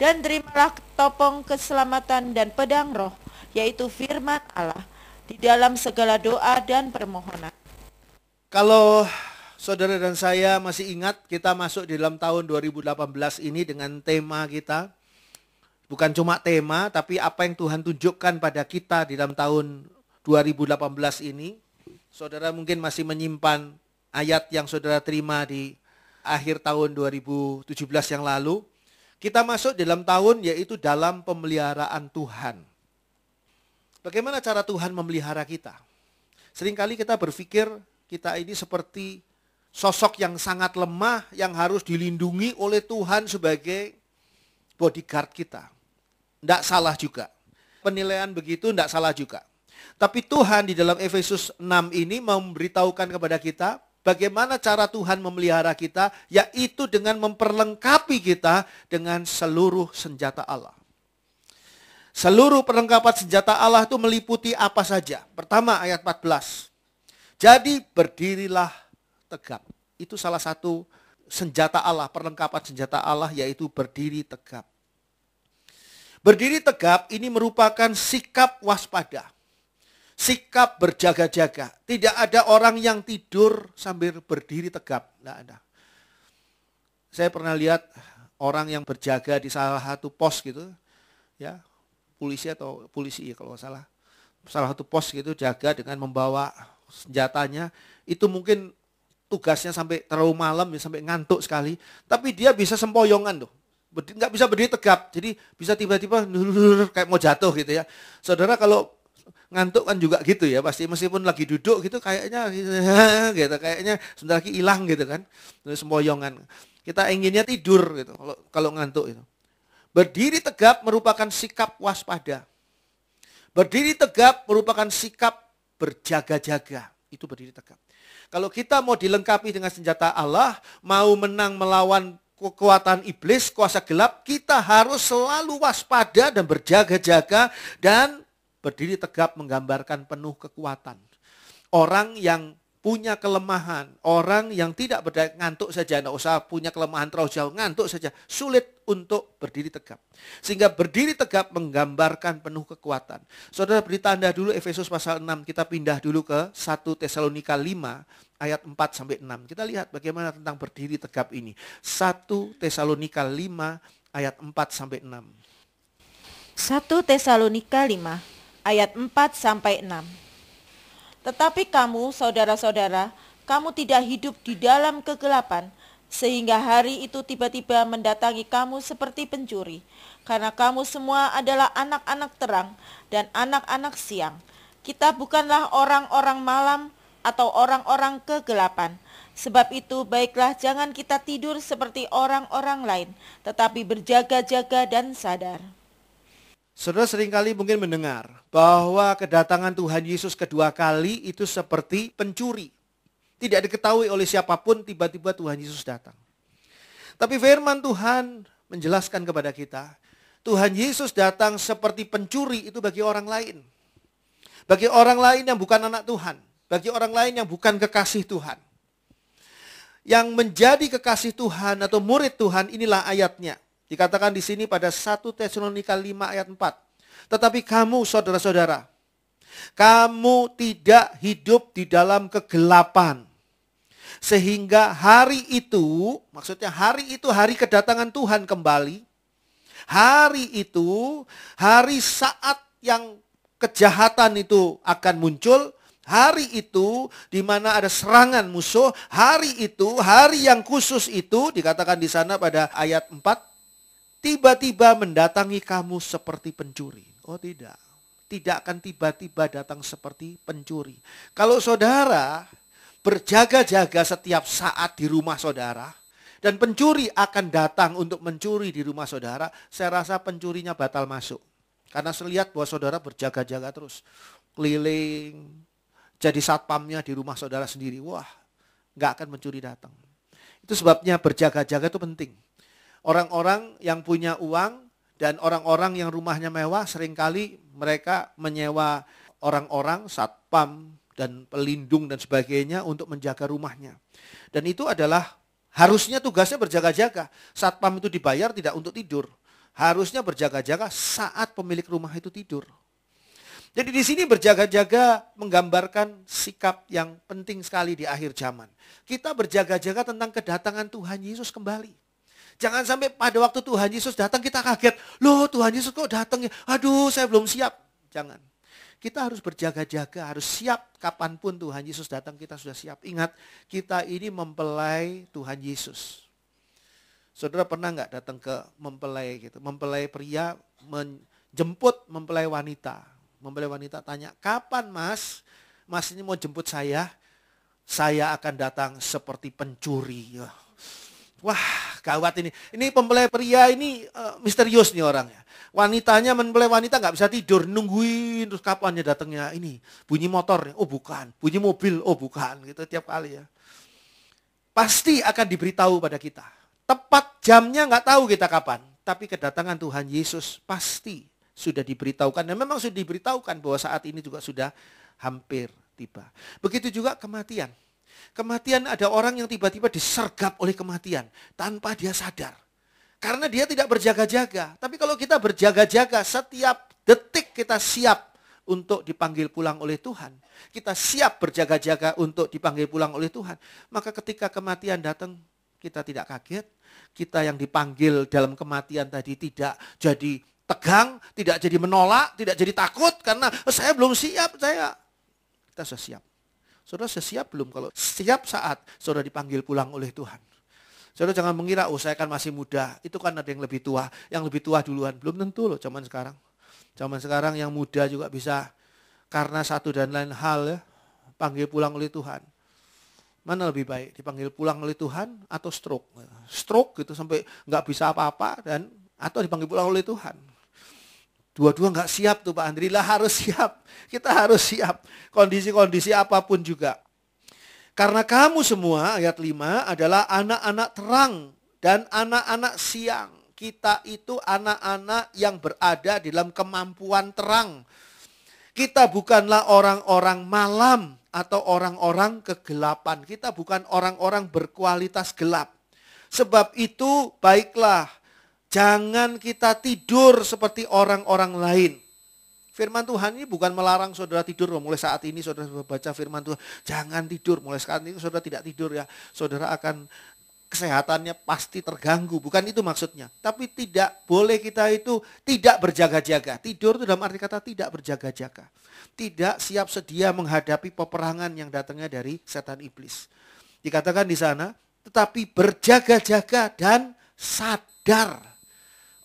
Dan terimalah topong keselamatan dan pedang roh, yaitu firman Allah, di dalam segala doa dan permohonan. Kalau saudara dan saya masih ingat, kita masuk di dalam tahun 2018 ini dengan tema kita, bukan cuma tema, tapi apa yang Tuhan tunjukkan pada kita di dalam tahun 2018 ini. Saudara mungkin masih menyimpan ayat yang saudara terima di akhir tahun 2017 yang lalu. Kita masuk dalam tahun yaitu dalam pemeliharaan Tuhan. Bagaimana cara Tuhan memelihara kita? Seringkali kita berpikir kita ini seperti sosok yang sangat lemah yang harus dilindungi oleh Tuhan sebagai bodyguard kita tidak salah juga. Penilaian begitu tidak salah juga. Tapi Tuhan di dalam Efesus 6 ini memberitahukan kepada kita bagaimana cara Tuhan memelihara kita, yaitu dengan memperlengkapi kita dengan seluruh senjata Allah. Seluruh perlengkapan senjata Allah itu meliputi apa saja? Pertama ayat 14. Jadi berdirilah tegap. Itu salah satu senjata Allah, perlengkapan senjata Allah yaitu berdiri tegap. Berdiri tegap ini merupakan sikap waspada. Sikap berjaga-jaga. Tidak ada orang yang tidur sambil berdiri tegap. Tidak ada. Saya pernah lihat orang yang berjaga di salah satu pos gitu. ya Polisi atau polisi ya kalau salah. Salah satu pos gitu jaga dengan membawa senjatanya. Itu mungkin tugasnya sampai terlalu malam, ya, sampai ngantuk sekali. Tapi dia bisa sempoyongan tuh nggak bisa berdiri tegap. Jadi bisa tiba-tiba kayak mau jatuh gitu ya. Saudara kalau ngantuk kan juga gitu ya pasti meskipun lagi duduk gitu kayaknya gitu kayaknya sebentar lagi hilang gitu kan semboyongan kita inginnya tidur gitu kalau kalau ngantuk itu berdiri tegap merupakan sikap waspada berdiri tegap merupakan sikap berjaga-jaga itu berdiri tegap kalau kita mau dilengkapi dengan senjata Allah mau menang melawan kekuatan iblis, kuasa gelap, kita harus selalu waspada dan berjaga-jaga dan berdiri tegap menggambarkan penuh kekuatan. Orang yang punya kelemahan, orang yang tidak berdaya ngantuk saja, tidak usah punya kelemahan terlalu jauh, ngantuk saja, sulit untuk berdiri tegap. Sehingga berdiri tegap menggambarkan penuh kekuatan. Saudara beri tanda dulu Efesus pasal 6, kita pindah dulu ke 1 Tesalonika 5 ayat 4 sampai 6. Kita lihat bagaimana tentang berdiri tegap ini. 1 Tesalonika 5 ayat 4 sampai 6. 1 Tesalonika 5 ayat 4 sampai 6. Tetapi kamu saudara-saudara, kamu tidak hidup di dalam kegelapan sehingga hari itu tiba-tiba mendatangi kamu seperti pencuri, karena kamu semua adalah anak-anak terang dan anak-anak siang. Kita bukanlah orang-orang malam atau orang-orang kegelapan. Sebab itu, baiklah jangan kita tidur seperti orang-orang lain, tetapi berjaga-jaga dan sadar. Saudara seringkali mungkin mendengar bahwa kedatangan Tuhan Yesus kedua kali itu seperti pencuri. Tidak diketahui oleh siapapun tiba-tiba Tuhan Yesus datang. Tapi firman Tuhan menjelaskan kepada kita, Tuhan Yesus datang seperti pencuri itu bagi orang lain. Bagi orang lain yang bukan anak Tuhan bagi orang lain yang bukan kekasih Tuhan. Yang menjadi kekasih Tuhan atau murid Tuhan inilah ayatnya. Dikatakan di sini pada 1 Tesalonika 5 ayat 4. Tetapi kamu saudara-saudara, kamu tidak hidup di dalam kegelapan. Sehingga hari itu, maksudnya hari itu hari kedatangan Tuhan kembali. Hari itu, hari saat yang kejahatan itu akan muncul, Hari itu di mana ada serangan musuh, hari itu, hari yang khusus itu dikatakan di sana pada ayat 4 tiba-tiba mendatangi kamu seperti pencuri. Oh tidak. Tidak akan tiba-tiba datang seperti pencuri. Kalau saudara berjaga-jaga setiap saat di rumah saudara, dan pencuri akan datang untuk mencuri di rumah saudara, saya rasa pencurinya batal masuk. Karena saya lihat bahwa saudara berjaga-jaga terus. Keliling, jadi satpamnya di rumah saudara sendiri. Wah, nggak akan mencuri datang. Itu sebabnya berjaga-jaga itu penting. Orang-orang yang punya uang dan orang-orang yang rumahnya mewah seringkali mereka menyewa orang-orang satpam dan pelindung dan sebagainya untuk menjaga rumahnya. Dan itu adalah harusnya tugasnya berjaga-jaga. Satpam itu dibayar tidak untuk tidur. Harusnya berjaga-jaga saat pemilik rumah itu tidur. Jadi di sini berjaga-jaga menggambarkan sikap yang penting sekali di akhir zaman. Kita berjaga-jaga tentang kedatangan Tuhan Yesus kembali. Jangan sampai pada waktu Tuhan Yesus datang kita kaget. Loh Tuhan Yesus kok datang ya? Aduh saya belum siap. Jangan. Kita harus berjaga-jaga, harus siap kapanpun Tuhan Yesus datang kita sudah siap. Ingat, kita ini mempelai Tuhan Yesus. Saudara pernah nggak datang ke mempelai gitu? Mempelai pria menjemput mempelai wanita. Mempelai wanita tanya, kapan mas? Mas ini mau jemput saya? Saya akan datang seperti pencuri. Ya. Wah, gawat ini. Ini mempelai pria ini uh, misterius nih orangnya. Wanitanya mempelai wanita nggak bisa tidur, nungguin terus kapannya datangnya. Ini bunyi motor, oh bukan. Bunyi mobil, oh bukan. Gitu tiap kali ya. Pasti akan diberitahu pada kita. Tepat jamnya nggak tahu kita kapan tapi kedatangan Tuhan Yesus pasti sudah diberitahukan. Dan memang sudah diberitahukan bahwa saat ini juga sudah hampir tiba. Begitu juga kematian. Kematian ada orang yang tiba-tiba disergap oleh kematian tanpa dia sadar. Karena dia tidak berjaga-jaga. Tapi kalau kita berjaga-jaga, setiap detik kita siap untuk dipanggil pulang oleh Tuhan. Kita siap berjaga-jaga untuk dipanggil pulang oleh Tuhan. Maka ketika kematian datang, kita tidak kaget. Kita yang dipanggil dalam kematian tadi tidak jadi tegang, tidak jadi menolak, tidak jadi takut karena eh, saya belum siap, saya. Kita sudah siap. Saudara sudah siap belum? Kalau siap saat saudara dipanggil pulang oleh Tuhan. Saudara jangan mengira, oh saya kan masih muda. Itu kan ada yang lebih tua. Yang lebih tua duluan. Belum tentu loh zaman sekarang. Zaman sekarang yang muda juga bisa karena satu dan lain hal ya, panggil pulang oleh Tuhan. Mana lebih baik dipanggil pulang oleh Tuhan atau stroke? Stroke gitu sampai nggak bisa apa-apa dan atau dipanggil pulang oleh Tuhan. Dua-dua nggak siap tuh Pak Andri. Lah harus siap. Kita harus siap. Kondisi-kondisi apapun juga. Karena kamu semua, ayat 5, adalah anak-anak terang dan anak-anak siang. Kita itu anak-anak yang berada dalam kemampuan terang. Kita bukanlah orang-orang malam atau orang-orang kegelapan. Kita bukan orang-orang berkualitas gelap. Sebab itu baiklah Jangan kita tidur seperti orang-orang lain. Firman Tuhan ini bukan melarang saudara tidur loh. Mulai saat ini saudara baca firman Tuhan, jangan tidur. Mulai saat ini saudara tidak tidur ya. Saudara akan kesehatannya pasti terganggu. Bukan itu maksudnya. Tapi tidak boleh kita itu tidak berjaga-jaga. Tidur itu dalam arti kata tidak berjaga-jaga. Tidak siap sedia menghadapi peperangan yang datangnya dari setan iblis. Dikatakan di sana, tetapi berjaga-jaga dan sadar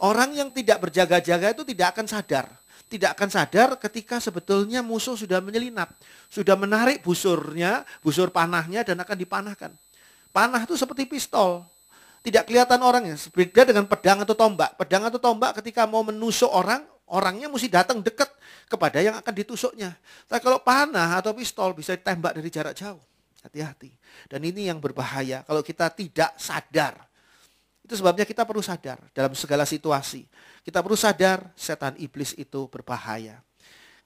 Orang yang tidak berjaga-jaga itu tidak akan sadar. Tidak akan sadar ketika sebetulnya musuh sudah menyelinap. Sudah menarik busurnya, busur panahnya dan akan dipanahkan. Panah itu seperti pistol. Tidak kelihatan orangnya. Beda dengan pedang atau tombak. Pedang atau tombak ketika mau menusuk orang, orangnya mesti datang dekat kepada yang akan ditusuknya. Tapi kalau panah atau pistol bisa ditembak dari jarak jauh. Hati-hati. Dan ini yang berbahaya kalau kita tidak sadar itu sebabnya kita perlu sadar dalam segala situasi. Kita perlu sadar setan iblis itu berbahaya.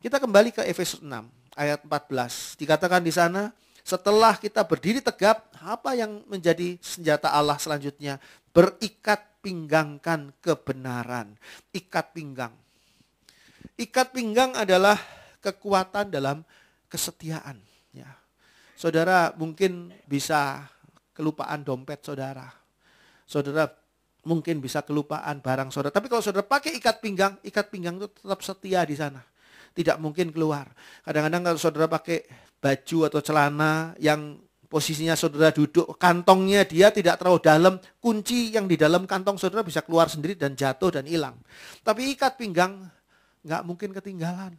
Kita kembali ke Efesus 6 ayat 14. Dikatakan di sana, setelah kita berdiri tegap, apa yang menjadi senjata Allah selanjutnya? Berikat pinggangkan kebenaran. Ikat pinggang. Ikat pinggang adalah kekuatan dalam kesetiaan. Ya. Saudara mungkin bisa kelupaan dompet saudara saudara mungkin bisa kelupaan barang saudara. Tapi kalau saudara pakai ikat pinggang, ikat pinggang itu tetap setia di sana. Tidak mungkin keluar. Kadang-kadang kalau saudara pakai baju atau celana yang posisinya saudara duduk, kantongnya dia tidak terlalu dalam, kunci yang di dalam kantong saudara bisa keluar sendiri dan jatuh dan hilang. Tapi ikat pinggang nggak mungkin ketinggalan.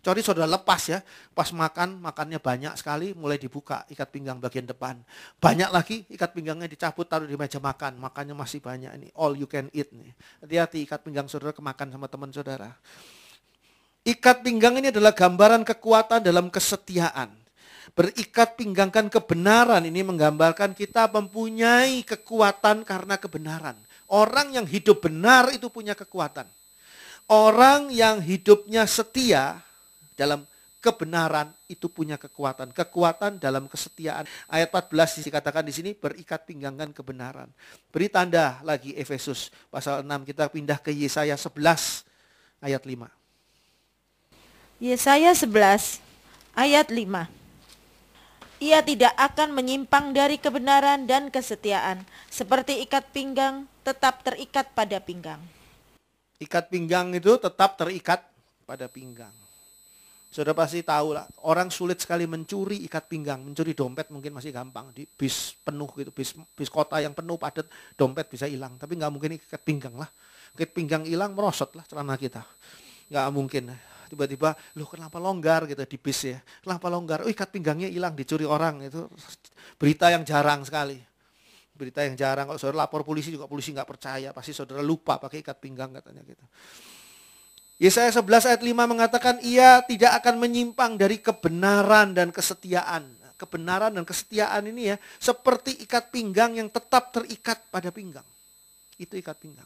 Kecuali saudara lepas ya, pas makan, makannya banyak sekali, mulai dibuka ikat pinggang bagian depan. Banyak lagi ikat pinggangnya dicabut taruh di meja makan, makannya masih banyak ini, all you can eat nih. Hati-hati ikat pinggang saudara kemakan sama teman saudara. Ikat pinggang ini adalah gambaran kekuatan dalam kesetiaan. Berikat pinggangkan kebenaran ini menggambarkan kita mempunyai kekuatan karena kebenaran. Orang yang hidup benar itu punya kekuatan. Orang yang hidupnya setia dalam kebenaran itu punya kekuatan. Kekuatan dalam kesetiaan. Ayat 14 dikatakan di sini berikat pinggangkan kebenaran. Beri tanda lagi Efesus pasal 6 kita pindah ke Yesaya 11 ayat 5. Yesaya 11 ayat 5. Ia tidak akan menyimpang dari kebenaran dan kesetiaan, seperti ikat pinggang tetap terikat pada pinggang. Ikat pinggang itu tetap terikat pada pinggang sudah pasti tahu lah, orang sulit sekali mencuri ikat pinggang, mencuri dompet mungkin masih gampang di bis penuh gitu, bis bis kota yang penuh padat, dompet bisa hilang, tapi nggak mungkin ikat pinggang lah. Ikat pinggang hilang merosot lah celana kita. Nggak mungkin. Tiba-tiba, loh kenapa longgar gitu di bis ya? Kenapa longgar? Oh ikat pinggangnya hilang dicuri orang itu berita yang jarang sekali. Berita yang jarang. Kalau saudara lapor polisi juga polisi nggak percaya, pasti saudara lupa pakai ikat pinggang katanya gitu. Yesaya 11 ayat 5 mengatakan ia tidak akan menyimpang dari kebenaran dan kesetiaan. Kebenaran dan kesetiaan ini ya seperti ikat pinggang yang tetap terikat pada pinggang. Itu ikat pinggang.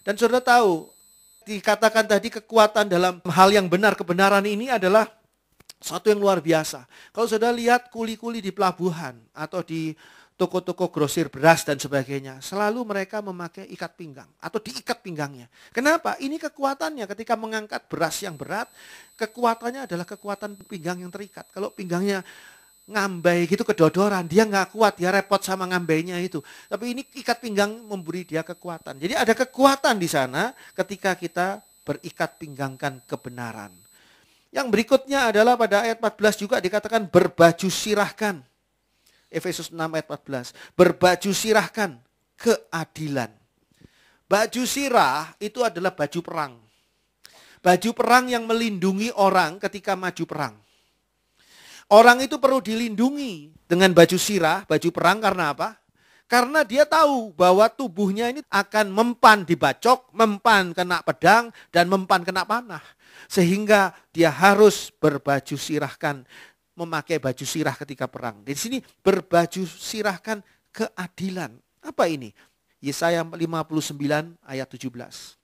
Dan saudara tahu dikatakan tadi kekuatan dalam hal yang benar kebenaran ini adalah satu yang luar biasa. Kalau saudara lihat kuli-kuli di pelabuhan atau di toko-toko grosir beras dan sebagainya, selalu mereka memakai ikat pinggang atau diikat pinggangnya. Kenapa? Ini kekuatannya ketika mengangkat beras yang berat, kekuatannya adalah kekuatan pinggang yang terikat. Kalau pinggangnya ngambai gitu kedodoran, dia nggak kuat, dia repot sama ngambainya itu. Tapi ini ikat pinggang memberi dia kekuatan. Jadi ada kekuatan di sana ketika kita berikat pinggangkan kebenaran. Yang berikutnya adalah pada ayat 14 juga dikatakan berbaju sirahkan. Efesus 6 ayat 14. Berbaju sirahkan keadilan. Baju sirah itu adalah baju perang. Baju perang yang melindungi orang ketika maju perang. Orang itu perlu dilindungi dengan baju sirah, baju perang karena apa? Karena dia tahu bahwa tubuhnya ini akan mempan dibacok, mempan kena pedang, dan mempan kena panah. Sehingga dia harus berbaju sirahkan memakai baju sirah ketika perang. Di sini berbaju sirahkan keadilan. Apa ini? Yesaya 59 ayat 17.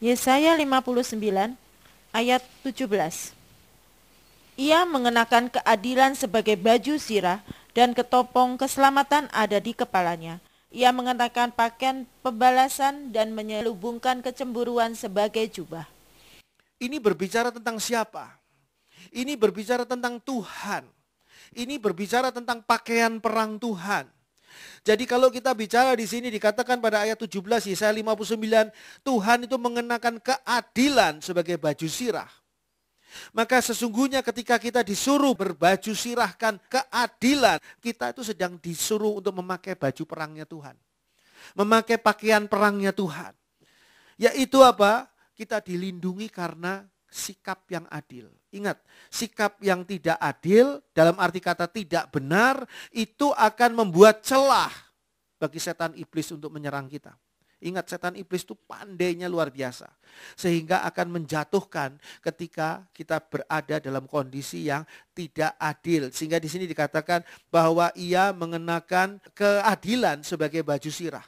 Yesaya 59 ayat 17. Ia mengenakan keadilan sebagai baju sirah dan ketopong keselamatan ada di kepalanya. Ia mengenakan pakaian pembalasan dan menyelubungkan kecemburuan sebagai jubah. Ini berbicara tentang siapa? Ini berbicara tentang Tuhan. Ini berbicara tentang pakaian perang Tuhan. Jadi kalau kita bicara di sini dikatakan pada ayat 17 Yesaya 59, Tuhan itu mengenakan keadilan sebagai baju sirah. Maka sesungguhnya ketika kita disuruh berbaju sirahkan keadilan, kita itu sedang disuruh untuk memakai baju perangnya Tuhan. Memakai pakaian perangnya Tuhan. Yaitu apa? Kita dilindungi karena sikap yang adil. Ingat, sikap yang tidak adil dalam arti kata tidak benar itu akan membuat celah bagi setan iblis untuk menyerang kita. Ingat setan iblis itu pandainya luar biasa. Sehingga akan menjatuhkan ketika kita berada dalam kondisi yang tidak adil. Sehingga di sini dikatakan bahwa ia mengenakan keadilan sebagai baju sirah.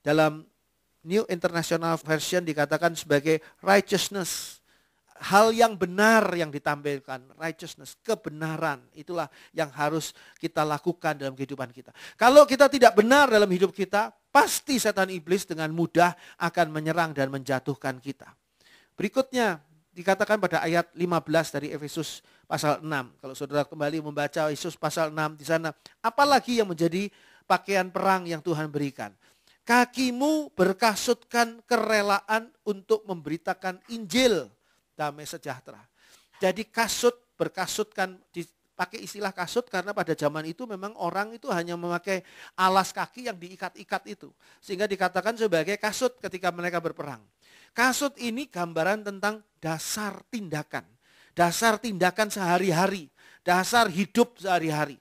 Dalam New International Version dikatakan sebagai righteousness hal yang benar yang ditampilkan, righteousness, kebenaran. Itulah yang harus kita lakukan dalam kehidupan kita. Kalau kita tidak benar dalam hidup kita, pasti setan iblis dengan mudah akan menyerang dan menjatuhkan kita. Berikutnya dikatakan pada ayat 15 dari Efesus pasal 6. Kalau saudara kembali membaca Efesus pasal 6 di sana, apalagi yang menjadi pakaian perang yang Tuhan berikan. Kakimu berkasutkan kerelaan untuk memberitakan Injil damai sejahtera. Jadi kasut, berkasutkan kan dipakai istilah kasut karena pada zaman itu memang orang itu hanya memakai alas kaki yang diikat-ikat itu. Sehingga dikatakan sebagai kasut ketika mereka berperang. Kasut ini gambaran tentang dasar tindakan. Dasar tindakan sehari-hari. Dasar hidup sehari-hari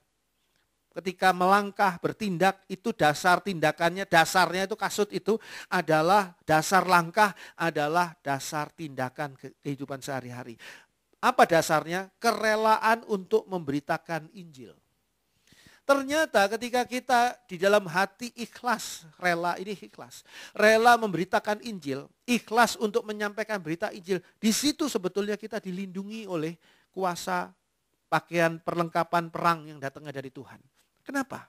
ketika melangkah, bertindak, itu dasar tindakannya, dasarnya itu kasut itu adalah dasar langkah, adalah dasar tindakan kehidupan sehari-hari. Apa dasarnya? Kerelaan untuk memberitakan Injil. Ternyata ketika kita di dalam hati ikhlas, rela ini ikhlas. Rela memberitakan Injil, ikhlas untuk menyampaikan berita Injil. Di situ sebetulnya kita dilindungi oleh kuasa pakaian perlengkapan perang yang datangnya dari Tuhan. Kenapa?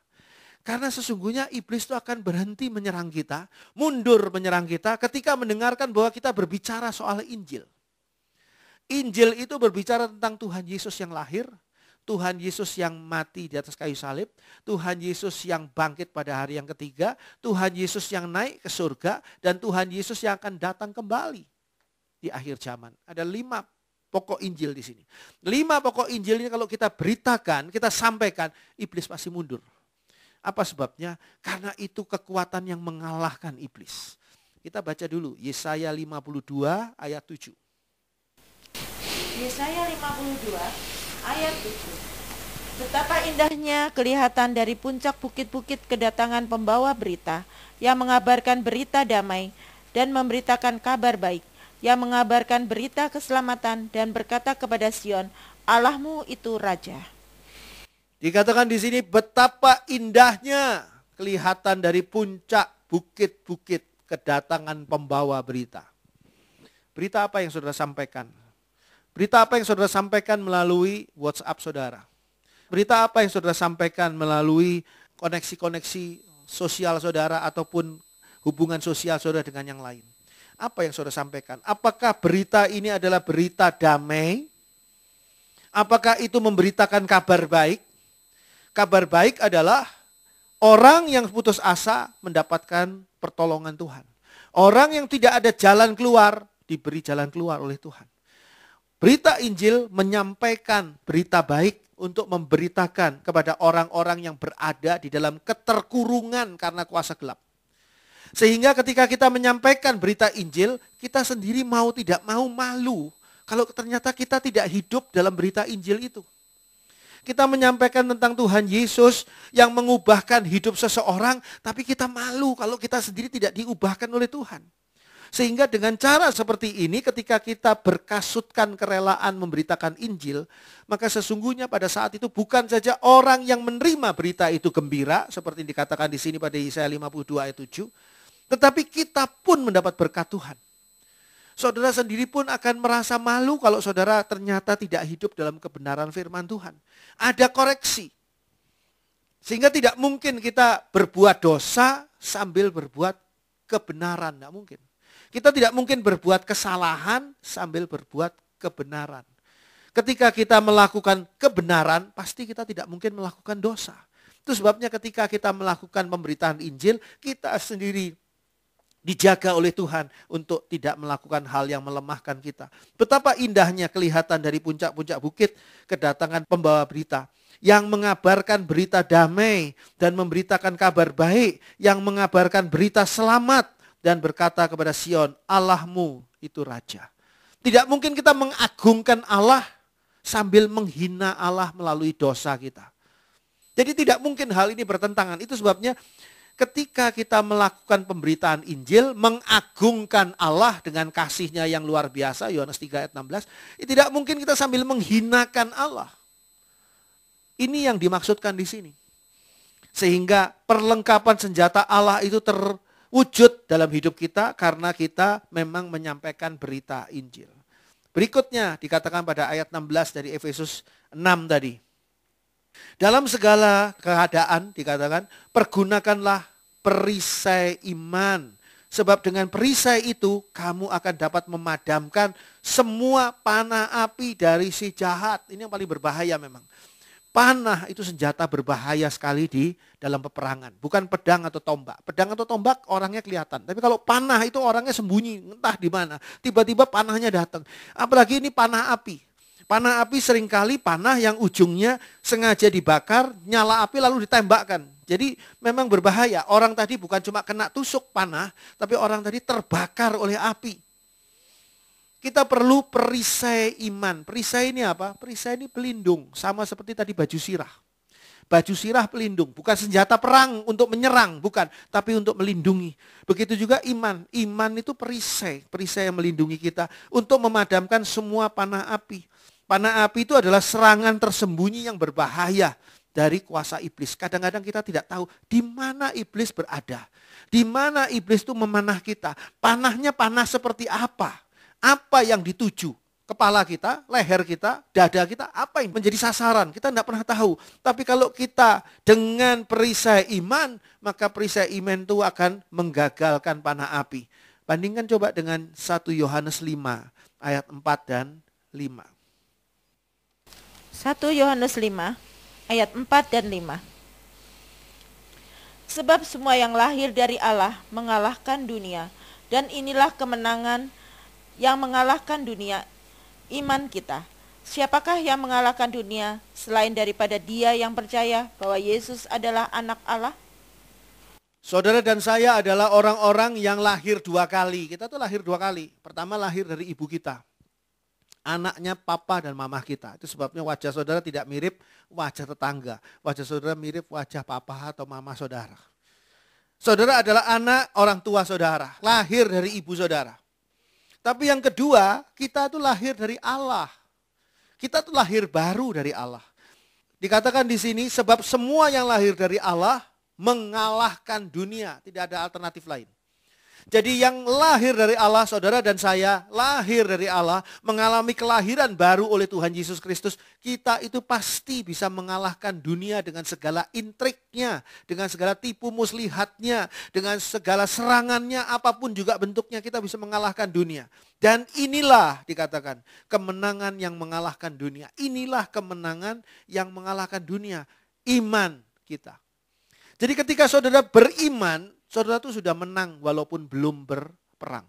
Karena sesungguhnya iblis itu akan berhenti menyerang kita, mundur menyerang kita ketika mendengarkan bahwa kita berbicara soal Injil. Injil itu berbicara tentang Tuhan Yesus yang lahir, Tuhan Yesus yang mati di atas kayu salib, Tuhan Yesus yang bangkit pada hari yang ketiga, Tuhan Yesus yang naik ke surga, dan Tuhan Yesus yang akan datang kembali di akhir zaman. Ada lima pokok Injil di sini. Lima pokok Injil ini kalau kita beritakan, kita sampaikan, iblis pasti mundur. Apa sebabnya? Karena itu kekuatan yang mengalahkan iblis. Kita baca dulu Yesaya 52 ayat 7. Yesaya 52 ayat 7. Betapa indahnya kelihatan dari puncak bukit-bukit kedatangan pembawa berita yang mengabarkan berita damai dan memberitakan kabar baik yang mengabarkan berita keselamatan dan berkata kepada Sion, Allahmu itu Raja. Dikatakan di sini betapa indahnya kelihatan dari puncak bukit-bukit kedatangan pembawa berita. Berita apa yang saudara sampaikan? Berita apa yang saudara sampaikan melalui WhatsApp saudara? Berita apa yang saudara sampaikan melalui koneksi-koneksi sosial saudara ataupun hubungan sosial saudara dengan yang lain? Apa yang saudara sampaikan? Apakah berita ini adalah berita damai? Apakah itu memberitakan kabar baik? Kabar baik adalah orang yang putus asa mendapatkan pertolongan Tuhan. Orang yang tidak ada jalan keluar diberi jalan keluar oleh Tuhan. Berita Injil menyampaikan berita baik untuk memberitakan kepada orang-orang yang berada di dalam keterkurungan karena kuasa gelap. Sehingga ketika kita menyampaikan berita Injil, kita sendiri mau tidak mau malu kalau ternyata kita tidak hidup dalam berita Injil itu. Kita menyampaikan tentang Tuhan Yesus yang mengubahkan hidup seseorang, tapi kita malu kalau kita sendiri tidak diubahkan oleh Tuhan. Sehingga dengan cara seperti ini ketika kita berkasutkan kerelaan memberitakan Injil, maka sesungguhnya pada saat itu bukan saja orang yang menerima berita itu gembira, seperti dikatakan di sini pada Yesaya 52 ayat 7, tetapi kita pun mendapat berkat Tuhan. Saudara sendiri pun akan merasa malu kalau saudara ternyata tidak hidup dalam kebenaran firman Tuhan. Ada koreksi. Sehingga tidak mungkin kita berbuat dosa sambil berbuat kebenaran. Tidak mungkin. Kita tidak mungkin berbuat kesalahan sambil berbuat kebenaran. Ketika kita melakukan kebenaran, pasti kita tidak mungkin melakukan dosa. Itu sebabnya ketika kita melakukan pemberitaan Injil, kita sendiri dijaga oleh Tuhan untuk tidak melakukan hal yang melemahkan kita. Betapa indahnya kelihatan dari puncak-puncak bukit kedatangan pembawa berita yang mengabarkan berita damai dan memberitakan kabar baik, yang mengabarkan berita selamat dan berkata kepada Sion, Allahmu itu raja. Tidak mungkin kita mengagungkan Allah sambil menghina Allah melalui dosa kita. Jadi tidak mungkin hal ini bertentangan. Itu sebabnya ketika kita melakukan pemberitaan Injil, mengagungkan Allah dengan kasihnya yang luar biasa, Yohanes 3 ayat 16, ya tidak mungkin kita sambil menghinakan Allah. Ini yang dimaksudkan di sini. Sehingga perlengkapan senjata Allah itu terwujud dalam hidup kita karena kita memang menyampaikan berita Injil. Berikutnya dikatakan pada ayat 16 dari Efesus 6 tadi. Dalam segala keadaan dikatakan, pergunakanlah perisai iman. Sebab dengan perisai itu kamu akan dapat memadamkan semua panah api dari si jahat. Ini yang paling berbahaya memang. Panah itu senjata berbahaya sekali di dalam peperangan. Bukan pedang atau tombak. Pedang atau tombak orangnya kelihatan. Tapi kalau panah itu orangnya sembunyi, entah di mana. Tiba-tiba panahnya datang. Apalagi ini panah api. Panah api seringkali panah yang ujungnya sengaja dibakar, nyala api lalu ditembakkan. Jadi memang berbahaya. Orang tadi bukan cuma kena tusuk panah, tapi orang tadi terbakar oleh api. Kita perlu perisai iman. Perisai ini apa? Perisai ini pelindung. Sama seperti tadi baju sirah. Baju sirah pelindung. Bukan senjata perang untuk menyerang. Bukan. Tapi untuk melindungi. Begitu juga iman. Iman itu perisai. Perisai yang melindungi kita. Untuk memadamkan semua panah api Panah api itu adalah serangan tersembunyi yang berbahaya dari kuasa iblis. Kadang-kadang kita tidak tahu di mana iblis berada. Di mana iblis itu memanah kita. Panahnya panah seperti apa? Apa yang dituju? Kepala kita, leher kita, dada kita, apa yang menjadi sasaran? Kita tidak pernah tahu. Tapi kalau kita dengan perisai iman, maka perisai iman itu akan menggagalkan panah api. Bandingkan coba dengan 1 Yohanes 5 ayat 4 dan 5. 1 Yohanes 5 ayat 4 dan 5. Sebab semua yang lahir dari Allah mengalahkan dunia dan inilah kemenangan yang mengalahkan dunia iman kita. Siapakah yang mengalahkan dunia selain daripada dia yang percaya bahwa Yesus adalah anak Allah? Saudara dan saya adalah orang-orang yang lahir dua kali. Kita tuh lahir dua kali. Pertama lahir dari ibu kita anaknya papa dan mama kita. Itu sebabnya wajah saudara tidak mirip wajah tetangga. Wajah saudara mirip wajah papa atau mama saudara. Saudara adalah anak orang tua saudara, lahir dari ibu saudara. Tapi yang kedua, kita itu lahir dari Allah. Kita itu lahir baru dari Allah. Dikatakan di sini sebab semua yang lahir dari Allah mengalahkan dunia, tidak ada alternatif lain. Jadi yang lahir dari Allah, saudara dan saya, lahir dari Allah, mengalami kelahiran baru oleh Tuhan Yesus Kristus, kita itu pasti bisa mengalahkan dunia dengan segala intriknya, dengan segala tipu muslihatnya, dengan segala serangannya, apapun juga bentuknya kita bisa mengalahkan dunia. Dan inilah dikatakan kemenangan yang mengalahkan dunia. Inilah kemenangan yang mengalahkan dunia, iman kita. Jadi ketika saudara beriman, saudara itu sudah menang walaupun belum berperang.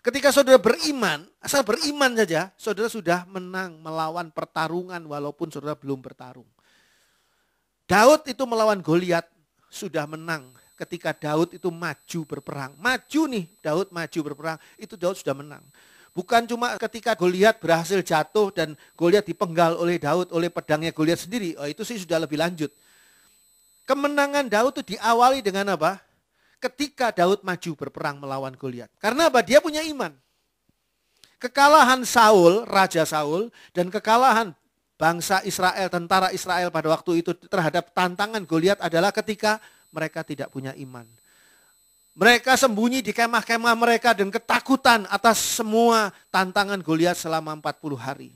Ketika saudara beriman, asal beriman saja, saudara sudah menang melawan pertarungan walaupun saudara belum bertarung. Daud itu melawan Goliat sudah menang ketika Daud itu maju berperang. Maju nih, Daud maju berperang, itu Daud sudah menang. Bukan cuma ketika Goliat berhasil jatuh dan Goliat dipenggal oleh Daud oleh pedangnya Goliat sendiri. Oh, itu sih sudah lebih lanjut. Kemenangan Daud itu diawali dengan apa? ketika Daud maju berperang melawan Goliat. Karena apa? Dia punya iman. Kekalahan Saul, Raja Saul, dan kekalahan bangsa Israel, tentara Israel pada waktu itu terhadap tantangan Goliat adalah ketika mereka tidak punya iman. Mereka sembunyi di kemah-kemah mereka dan ketakutan atas semua tantangan Goliat selama 40 hari.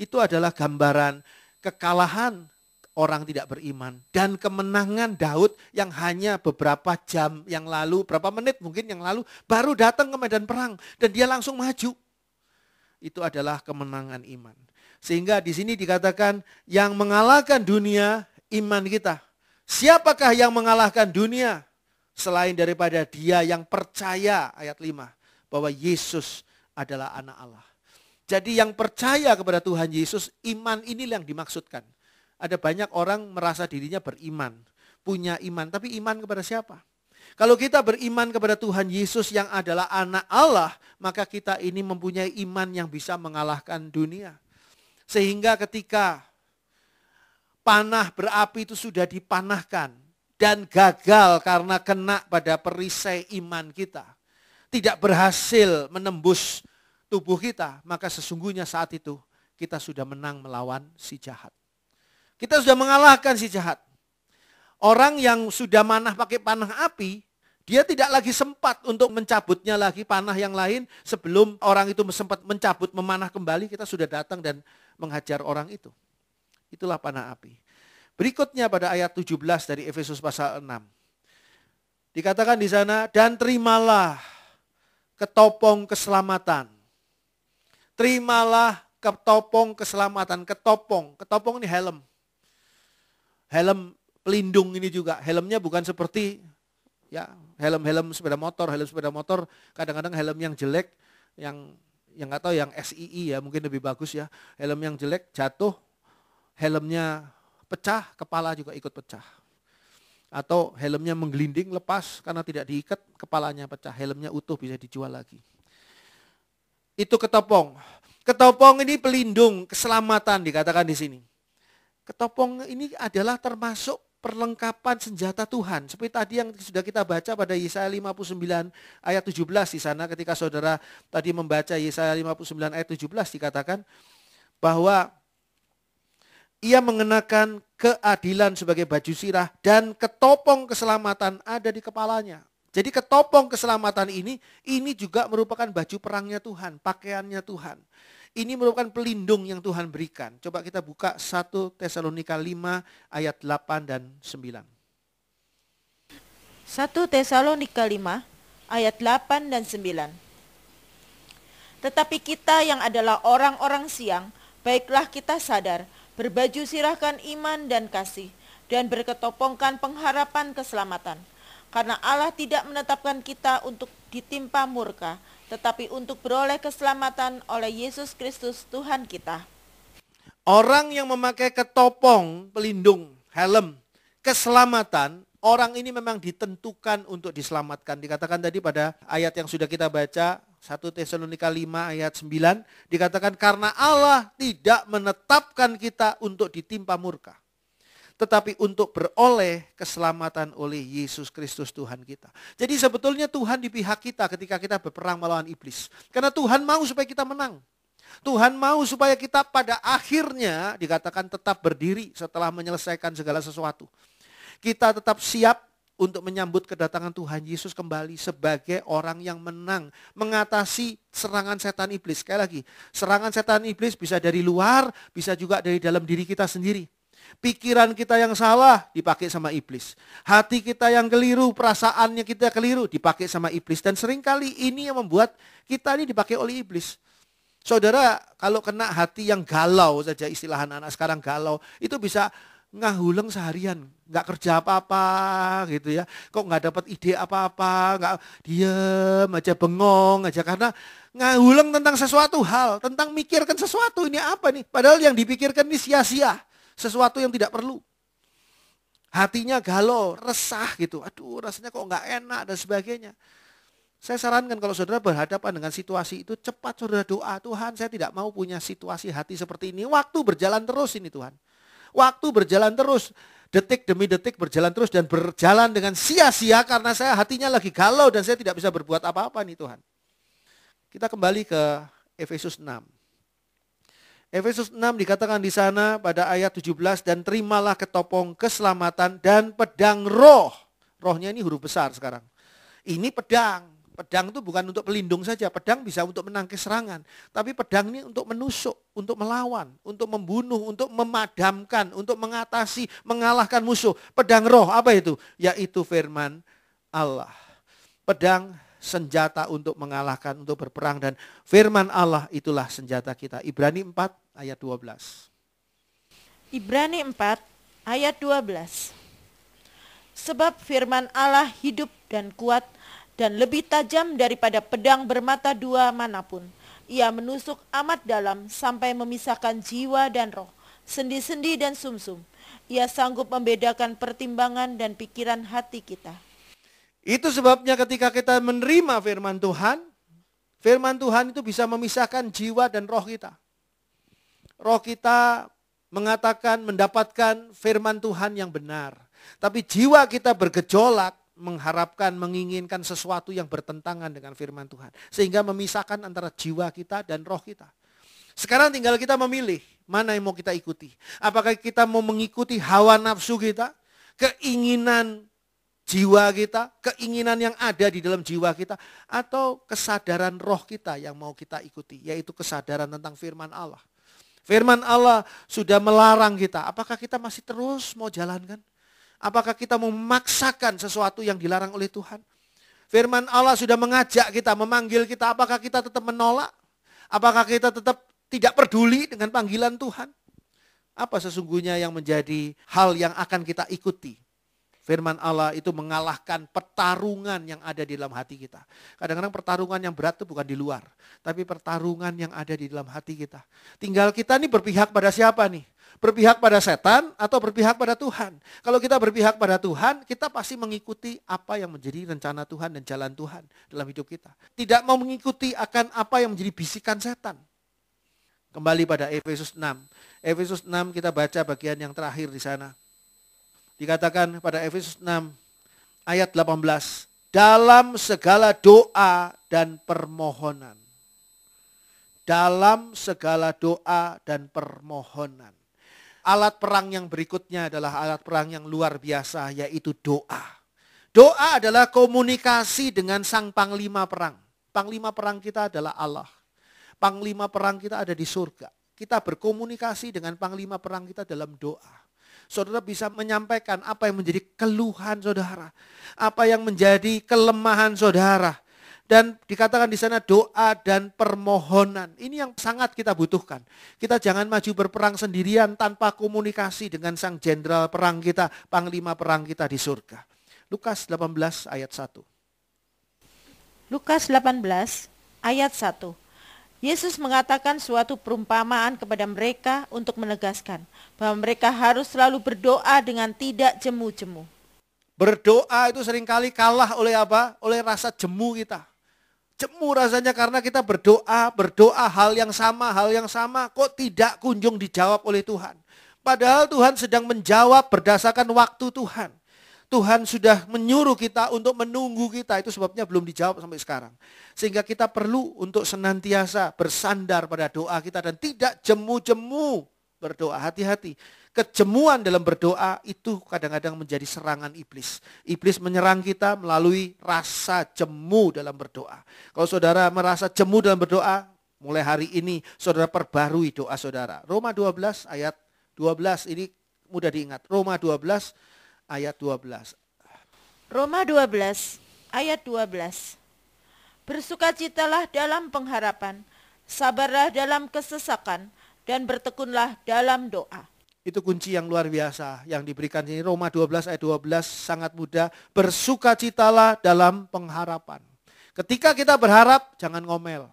Itu adalah gambaran kekalahan orang tidak beriman. Dan kemenangan Daud yang hanya beberapa jam yang lalu, berapa menit mungkin yang lalu, baru datang ke medan perang. Dan dia langsung maju. Itu adalah kemenangan iman. Sehingga di sini dikatakan yang mengalahkan dunia iman kita. Siapakah yang mengalahkan dunia? Selain daripada dia yang percaya, ayat 5, bahwa Yesus adalah anak Allah. Jadi yang percaya kepada Tuhan Yesus, iman inilah yang dimaksudkan ada banyak orang merasa dirinya beriman, punya iman, tapi iman kepada siapa? Kalau kita beriman kepada Tuhan Yesus yang adalah anak Allah, maka kita ini mempunyai iman yang bisa mengalahkan dunia. Sehingga ketika panah berapi itu sudah dipanahkan dan gagal karena kena pada perisai iman kita. Tidak berhasil menembus tubuh kita, maka sesungguhnya saat itu kita sudah menang melawan si jahat. Kita sudah mengalahkan si jahat. Orang yang sudah manah pakai panah api, dia tidak lagi sempat untuk mencabutnya lagi panah yang lain sebelum orang itu sempat mencabut memanah kembali, kita sudah datang dan menghajar orang itu. Itulah panah api. Berikutnya pada ayat 17 dari Efesus pasal 6. Dikatakan di sana, dan terimalah ketopong keselamatan. Terimalah ketopong keselamatan, ketopong. Ketopong ini helm helm pelindung ini juga. Helmnya bukan seperti ya helm-helm sepeda motor, helm sepeda motor kadang-kadang helm yang jelek yang yang nggak tahu yang SII ya mungkin lebih bagus ya. Helm yang jelek jatuh, helmnya pecah, kepala juga ikut pecah. Atau helmnya menggelinding lepas karena tidak diikat, kepalanya pecah, helmnya utuh bisa dijual lagi. Itu ketopong. Ketopong ini pelindung keselamatan dikatakan di sini. Ketopong ini adalah termasuk perlengkapan senjata Tuhan. Seperti tadi yang sudah kita baca pada Yesaya 59 ayat 17 di sana ketika saudara tadi membaca Yesaya 59 ayat 17 dikatakan bahwa ia mengenakan keadilan sebagai baju sirah dan ketopong keselamatan ada di kepalanya. Jadi ketopong keselamatan ini, ini juga merupakan baju perangnya Tuhan, pakaiannya Tuhan. Ini merupakan pelindung yang Tuhan berikan. Coba kita buka 1 Tesalonika 5 ayat 8 dan 9. 1 Tesalonika 5 ayat 8 dan 9. Tetapi kita yang adalah orang-orang siang, baiklah kita sadar, berbaju sirahkan iman dan kasih, dan berketopongkan pengharapan keselamatan karena Allah tidak menetapkan kita untuk ditimpa murka, tetapi untuk beroleh keselamatan oleh Yesus Kristus Tuhan kita. Orang yang memakai ketopong, pelindung, helm, keselamatan, orang ini memang ditentukan untuk diselamatkan. Dikatakan tadi pada ayat yang sudah kita baca, 1 Tesalonika 5 ayat 9 dikatakan karena Allah tidak menetapkan kita untuk ditimpa murka tetapi untuk beroleh keselamatan oleh Yesus Kristus Tuhan kita. Jadi sebetulnya Tuhan di pihak kita ketika kita berperang melawan iblis. Karena Tuhan mau supaya kita menang. Tuhan mau supaya kita pada akhirnya dikatakan tetap berdiri setelah menyelesaikan segala sesuatu. Kita tetap siap untuk menyambut kedatangan Tuhan Yesus kembali sebagai orang yang menang mengatasi serangan setan iblis. Sekali lagi, serangan setan iblis bisa dari luar, bisa juga dari dalam diri kita sendiri. Pikiran kita yang salah dipakai sama iblis. Hati kita yang keliru, perasaannya kita keliru dipakai sama iblis. Dan seringkali ini yang membuat kita ini dipakai oleh iblis. Saudara, kalau kena hati yang galau saja istilah anak-anak sekarang galau, itu bisa ngahuleng seharian, nggak kerja apa-apa gitu ya. Kok nggak dapat ide apa-apa, nggak diem aja bengong aja karena ngahuleng tentang sesuatu hal, tentang mikirkan sesuatu ini apa nih? Padahal yang dipikirkan ini sia-sia sesuatu yang tidak perlu. Hatinya galau, resah gitu. Aduh rasanya kok nggak enak dan sebagainya. Saya sarankan kalau saudara berhadapan dengan situasi itu cepat saudara doa. Tuhan saya tidak mau punya situasi hati seperti ini. Waktu berjalan terus ini Tuhan. Waktu berjalan terus detik demi detik berjalan terus dan berjalan dengan sia-sia karena saya hatinya lagi galau dan saya tidak bisa berbuat apa-apa nih Tuhan. Kita kembali ke Efesus 6. Efesus 6 dikatakan di sana pada ayat 17 dan terimalah ketopong keselamatan dan pedang roh. Rohnya ini huruf besar sekarang. Ini pedang. Pedang itu bukan untuk pelindung saja, pedang bisa untuk menangkis serangan, tapi pedang ini untuk menusuk, untuk melawan, untuk membunuh, untuk memadamkan, untuk mengatasi, mengalahkan musuh. Pedang roh apa itu? Yaitu firman Allah. Pedang senjata untuk mengalahkan, untuk berperang. Dan firman Allah itulah senjata kita. Ibrani 4 ayat 12. Ibrani 4 ayat 12. Sebab firman Allah hidup dan kuat dan lebih tajam daripada pedang bermata dua manapun. Ia menusuk amat dalam sampai memisahkan jiwa dan roh, sendi-sendi dan sumsum. -sum. Ia sanggup membedakan pertimbangan dan pikiran hati kita itu sebabnya ketika kita menerima firman Tuhan, firman Tuhan itu bisa memisahkan jiwa dan roh kita. Roh kita mengatakan mendapatkan firman Tuhan yang benar. Tapi jiwa kita bergejolak mengharapkan, menginginkan sesuatu yang bertentangan dengan firman Tuhan. Sehingga memisahkan antara jiwa kita dan roh kita. Sekarang tinggal kita memilih mana yang mau kita ikuti. Apakah kita mau mengikuti hawa nafsu kita, keinginan jiwa kita, keinginan yang ada di dalam jiwa kita, atau kesadaran roh kita yang mau kita ikuti, yaitu kesadaran tentang firman Allah. Firman Allah sudah melarang kita, apakah kita masih terus mau jalankan? Apakah kita memaksakan sesuatu yang dilarang oleh Tuhan? Firman Allah sudah mengajak kita, memanggil kita, apakah kita tetap menolak? Apakah kita tetap tidak peduli dengan panggilan Tuhan? Apa sesungguhnya yang menjadi hal yang akan kita ikuti Firman Allah itu mengalahkan pertarungan yang ada di dalam hati kita. Kadang-kadang pertarungan yang berat itu bukan di luar, tapi pertarungan yang ada di dalam hati kita. Tinggal kita ini berpihak pada siapa nih? Berpihak pada setan atau berpihak pada Tuhan? Kalau kita berpihak pada Tuhan, kita pasti mengikuti apa yang menjadi rencana Tuhan dan jalan Tuhan dalam hidup kita. Tidak mau mengikuti akan apa yang menjadi bisikan setan. Kembali pada Efesus 6. Efesus 6 kita baca bagian yang terakhir di sana. Dikatakan pada Efesus 6 ayat 18, dalam segala doa dan permohonan. Dalam segala doa dan permohonan. Alat perang yang berikutnya adalah alat perang yang luar biasa yaitu doa. Doa adalah komunikasi dengan sang panglima perang. Panglima perang kita adalah Allah. Panglima perang kita ada di surga. Kita berkomunikasi dengan panglima perang kita dalam doa saudara bisa menyampaikan apa yang menjadi keluhan saudara, apa yang menjadi kelemahan saudara. Dan dikatakan di sana doa dan permohonan. Ini yang sangat kita butuhkan. Kita jangan maju berperang sendirian tanpa komunikasi dengan sang jenderal perang kita, panglima perang kita di surga. Lukas 18 ayat 1. Lukas 18 ayat 1. Yesus mengatakan suatu perumpamaan kepada mereka untuk menegaskan bahwa mereka harus selalu berdoa dengan tidak jemu-jemu. Berdoa itu seringkali kalah oleh apa? Oleh rasa jemu kita. Jemu rasanya karena kita berdoa, berdoa hal yang sama, hal yang sama kok tidak kunjung dijawab oleh Tuhan. Padahal Tuhan sedang menjawab berdasarkan waktu Tuhan. Tuhan sudah menyuruh kita untuk menunggu kita. Itu sebabnya belum dijawab sampai sekarang. Sehingga kita perlu untuk senantiasa bersandar pada doa kita dan tidak jemu-jemu berdoa. Hati-hati. Kejemuan dalam berdoa itu kadang-kadang menjadi serangan iblis. Iblis menyerang kita melalui rasa jemu dalam berdoa. Kalau saudara merasa jemu dalam berdoa, mulai hari ini saudara perbarui doa saudara. Roma 12 ayat 12 ini mudah diingat. Roma 12 ayat 12. Roma 12 ayat 12. Bersukacitalah dalam pengharapan, sabarlah dalam kesesakan, dan bertekunlah dalam doa. Itu kunci yang luar biasa yang diberikan ini Roma 12 ayat 12 sangat mudah. Bersukacitalah dalam pengharapan. Ketika kita berharap, jangan ngomel,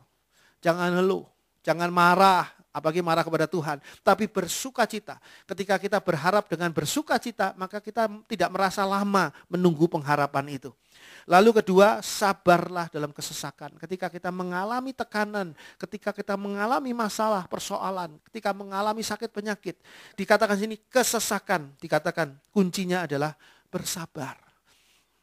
jangan ngeluh, jangan marah, apalagi marah kepada Tuhan, tapi bersuka cita. Ketika kita berharap dengan bersuka cita, maka kita tidak merasa lama menunggu pengharapan itu. Lalu kedua, sabarlah dalam kesesakan. Ketika kita mengalami tekanan, ketika kita mengalami masalah, persoalan, ketika mengalami sakit penyakit, dikatakan sini kesesakan, dikatakan kuncinya adalah bersabar.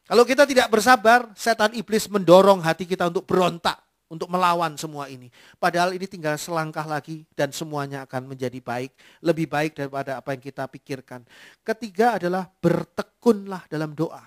Kalau kita tidak bersabar, setan iblis mendorong hati kita untuk berontak untuk melawan semua ini. Padahal ini tinggal selangkah lagi dan semuanya akan menjadi baik, lebih baik daripada apa yang kita pikirkan. Ketiga adalah bertekunlah dalam doa.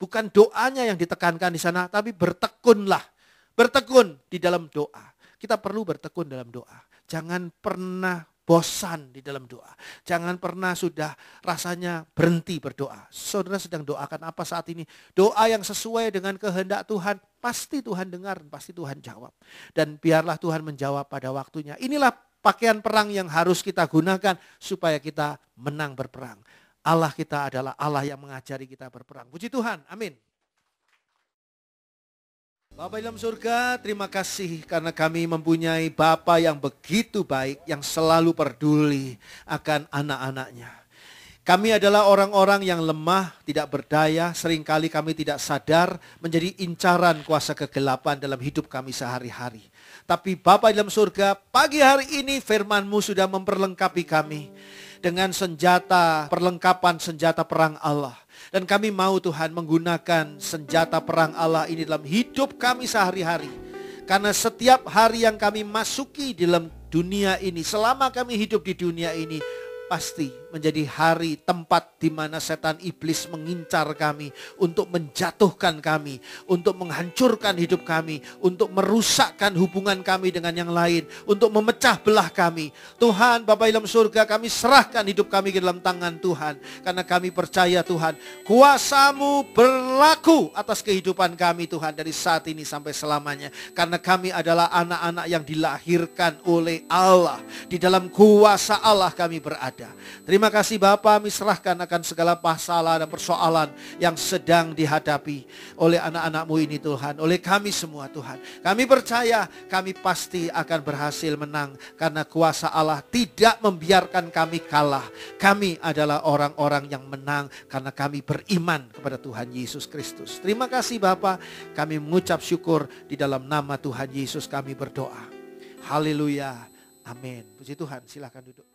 Bukan doanya yang ditekankan di sana, tapi bertekunlah. Bertekun di dalam doa. Kita perlu bertekun dalam doa. Jangan pernah bosan di dalam doa. Jangan pernah sudah rasanya berhenti berdoa. Saudara sedang doakan apa saat ini? Doa yang sesuai dengan kehendak Tuhan, pasti Tuhan dengar, pasti Tuhan jawab. Dan biarlah Tuhan menjawab pada waktunya. Inilah pakaian perang yang harus kita gunakan supaya kita menang berperang. Allah kita adalah Allah yang mengajari kita berperang. Puji Tuhan. Amin. Bapak dalam surga, terima kasih karena kami mempunyai Bapak yang begitu baik, yang selalu peduli akan anak-anaknya. Kami adalah orang-orang yang lemah, tidak berdaya, seringkali kami tidak sadar menjadi incaran kuasa kegelapan dalam hidup kami sehari-hari. Tapi Bapak dalam surga, pagi hari ini FirmanMu sudah memperlengkapi kami dengan senjata, perlengkapan senjata perang Allah dan kami mau Tuhan menggunakan senjata perang Allah ini dalam hidup kami sehari-hari. Karena setiap hari yang kami masuki dalam dunia ini, selama kami hidup di dunia ini, pasti menjadi hari tempat di mana setan iblis mengincar kami untuk menjatuhkan kami, untuk menghancurkan hidup kami, untuk merusakkan hubungan kami dengan yang lain, untuk memecah belah kami. Tuhan, Bapak dalam surga, kami serahkan hidup kami ke dalam tangan Tuhan karena kami percaya Tuhan, kuasamu berlaku atas kehidupan kami Tuhan dari saat ini sampai selamanya karena kami adalah anak-anak yang dilahirkan oleh Allah. Di dalam kuasa Allah kami berada. Terima kasih Bapa, serahkan akan segala masalah dan persoalan yang sedang dihadapi oleh anak-anakmu ini Tuhan, oleh kami semua Tuhan. Kami percaya kami pasti akan berhasil menang karena kuasa Allah tidak membiarkan kami kalah. Kami adalah orang-orang yang menang karena kami beriman kepada Tuhan Yesus Kristus. Terima kasih Bapa, kami mengucap syukur di dalam nama Tuhan Yesus kami berdoa. Haleluya. Amin. Puji Tuhan, silahkan duduk.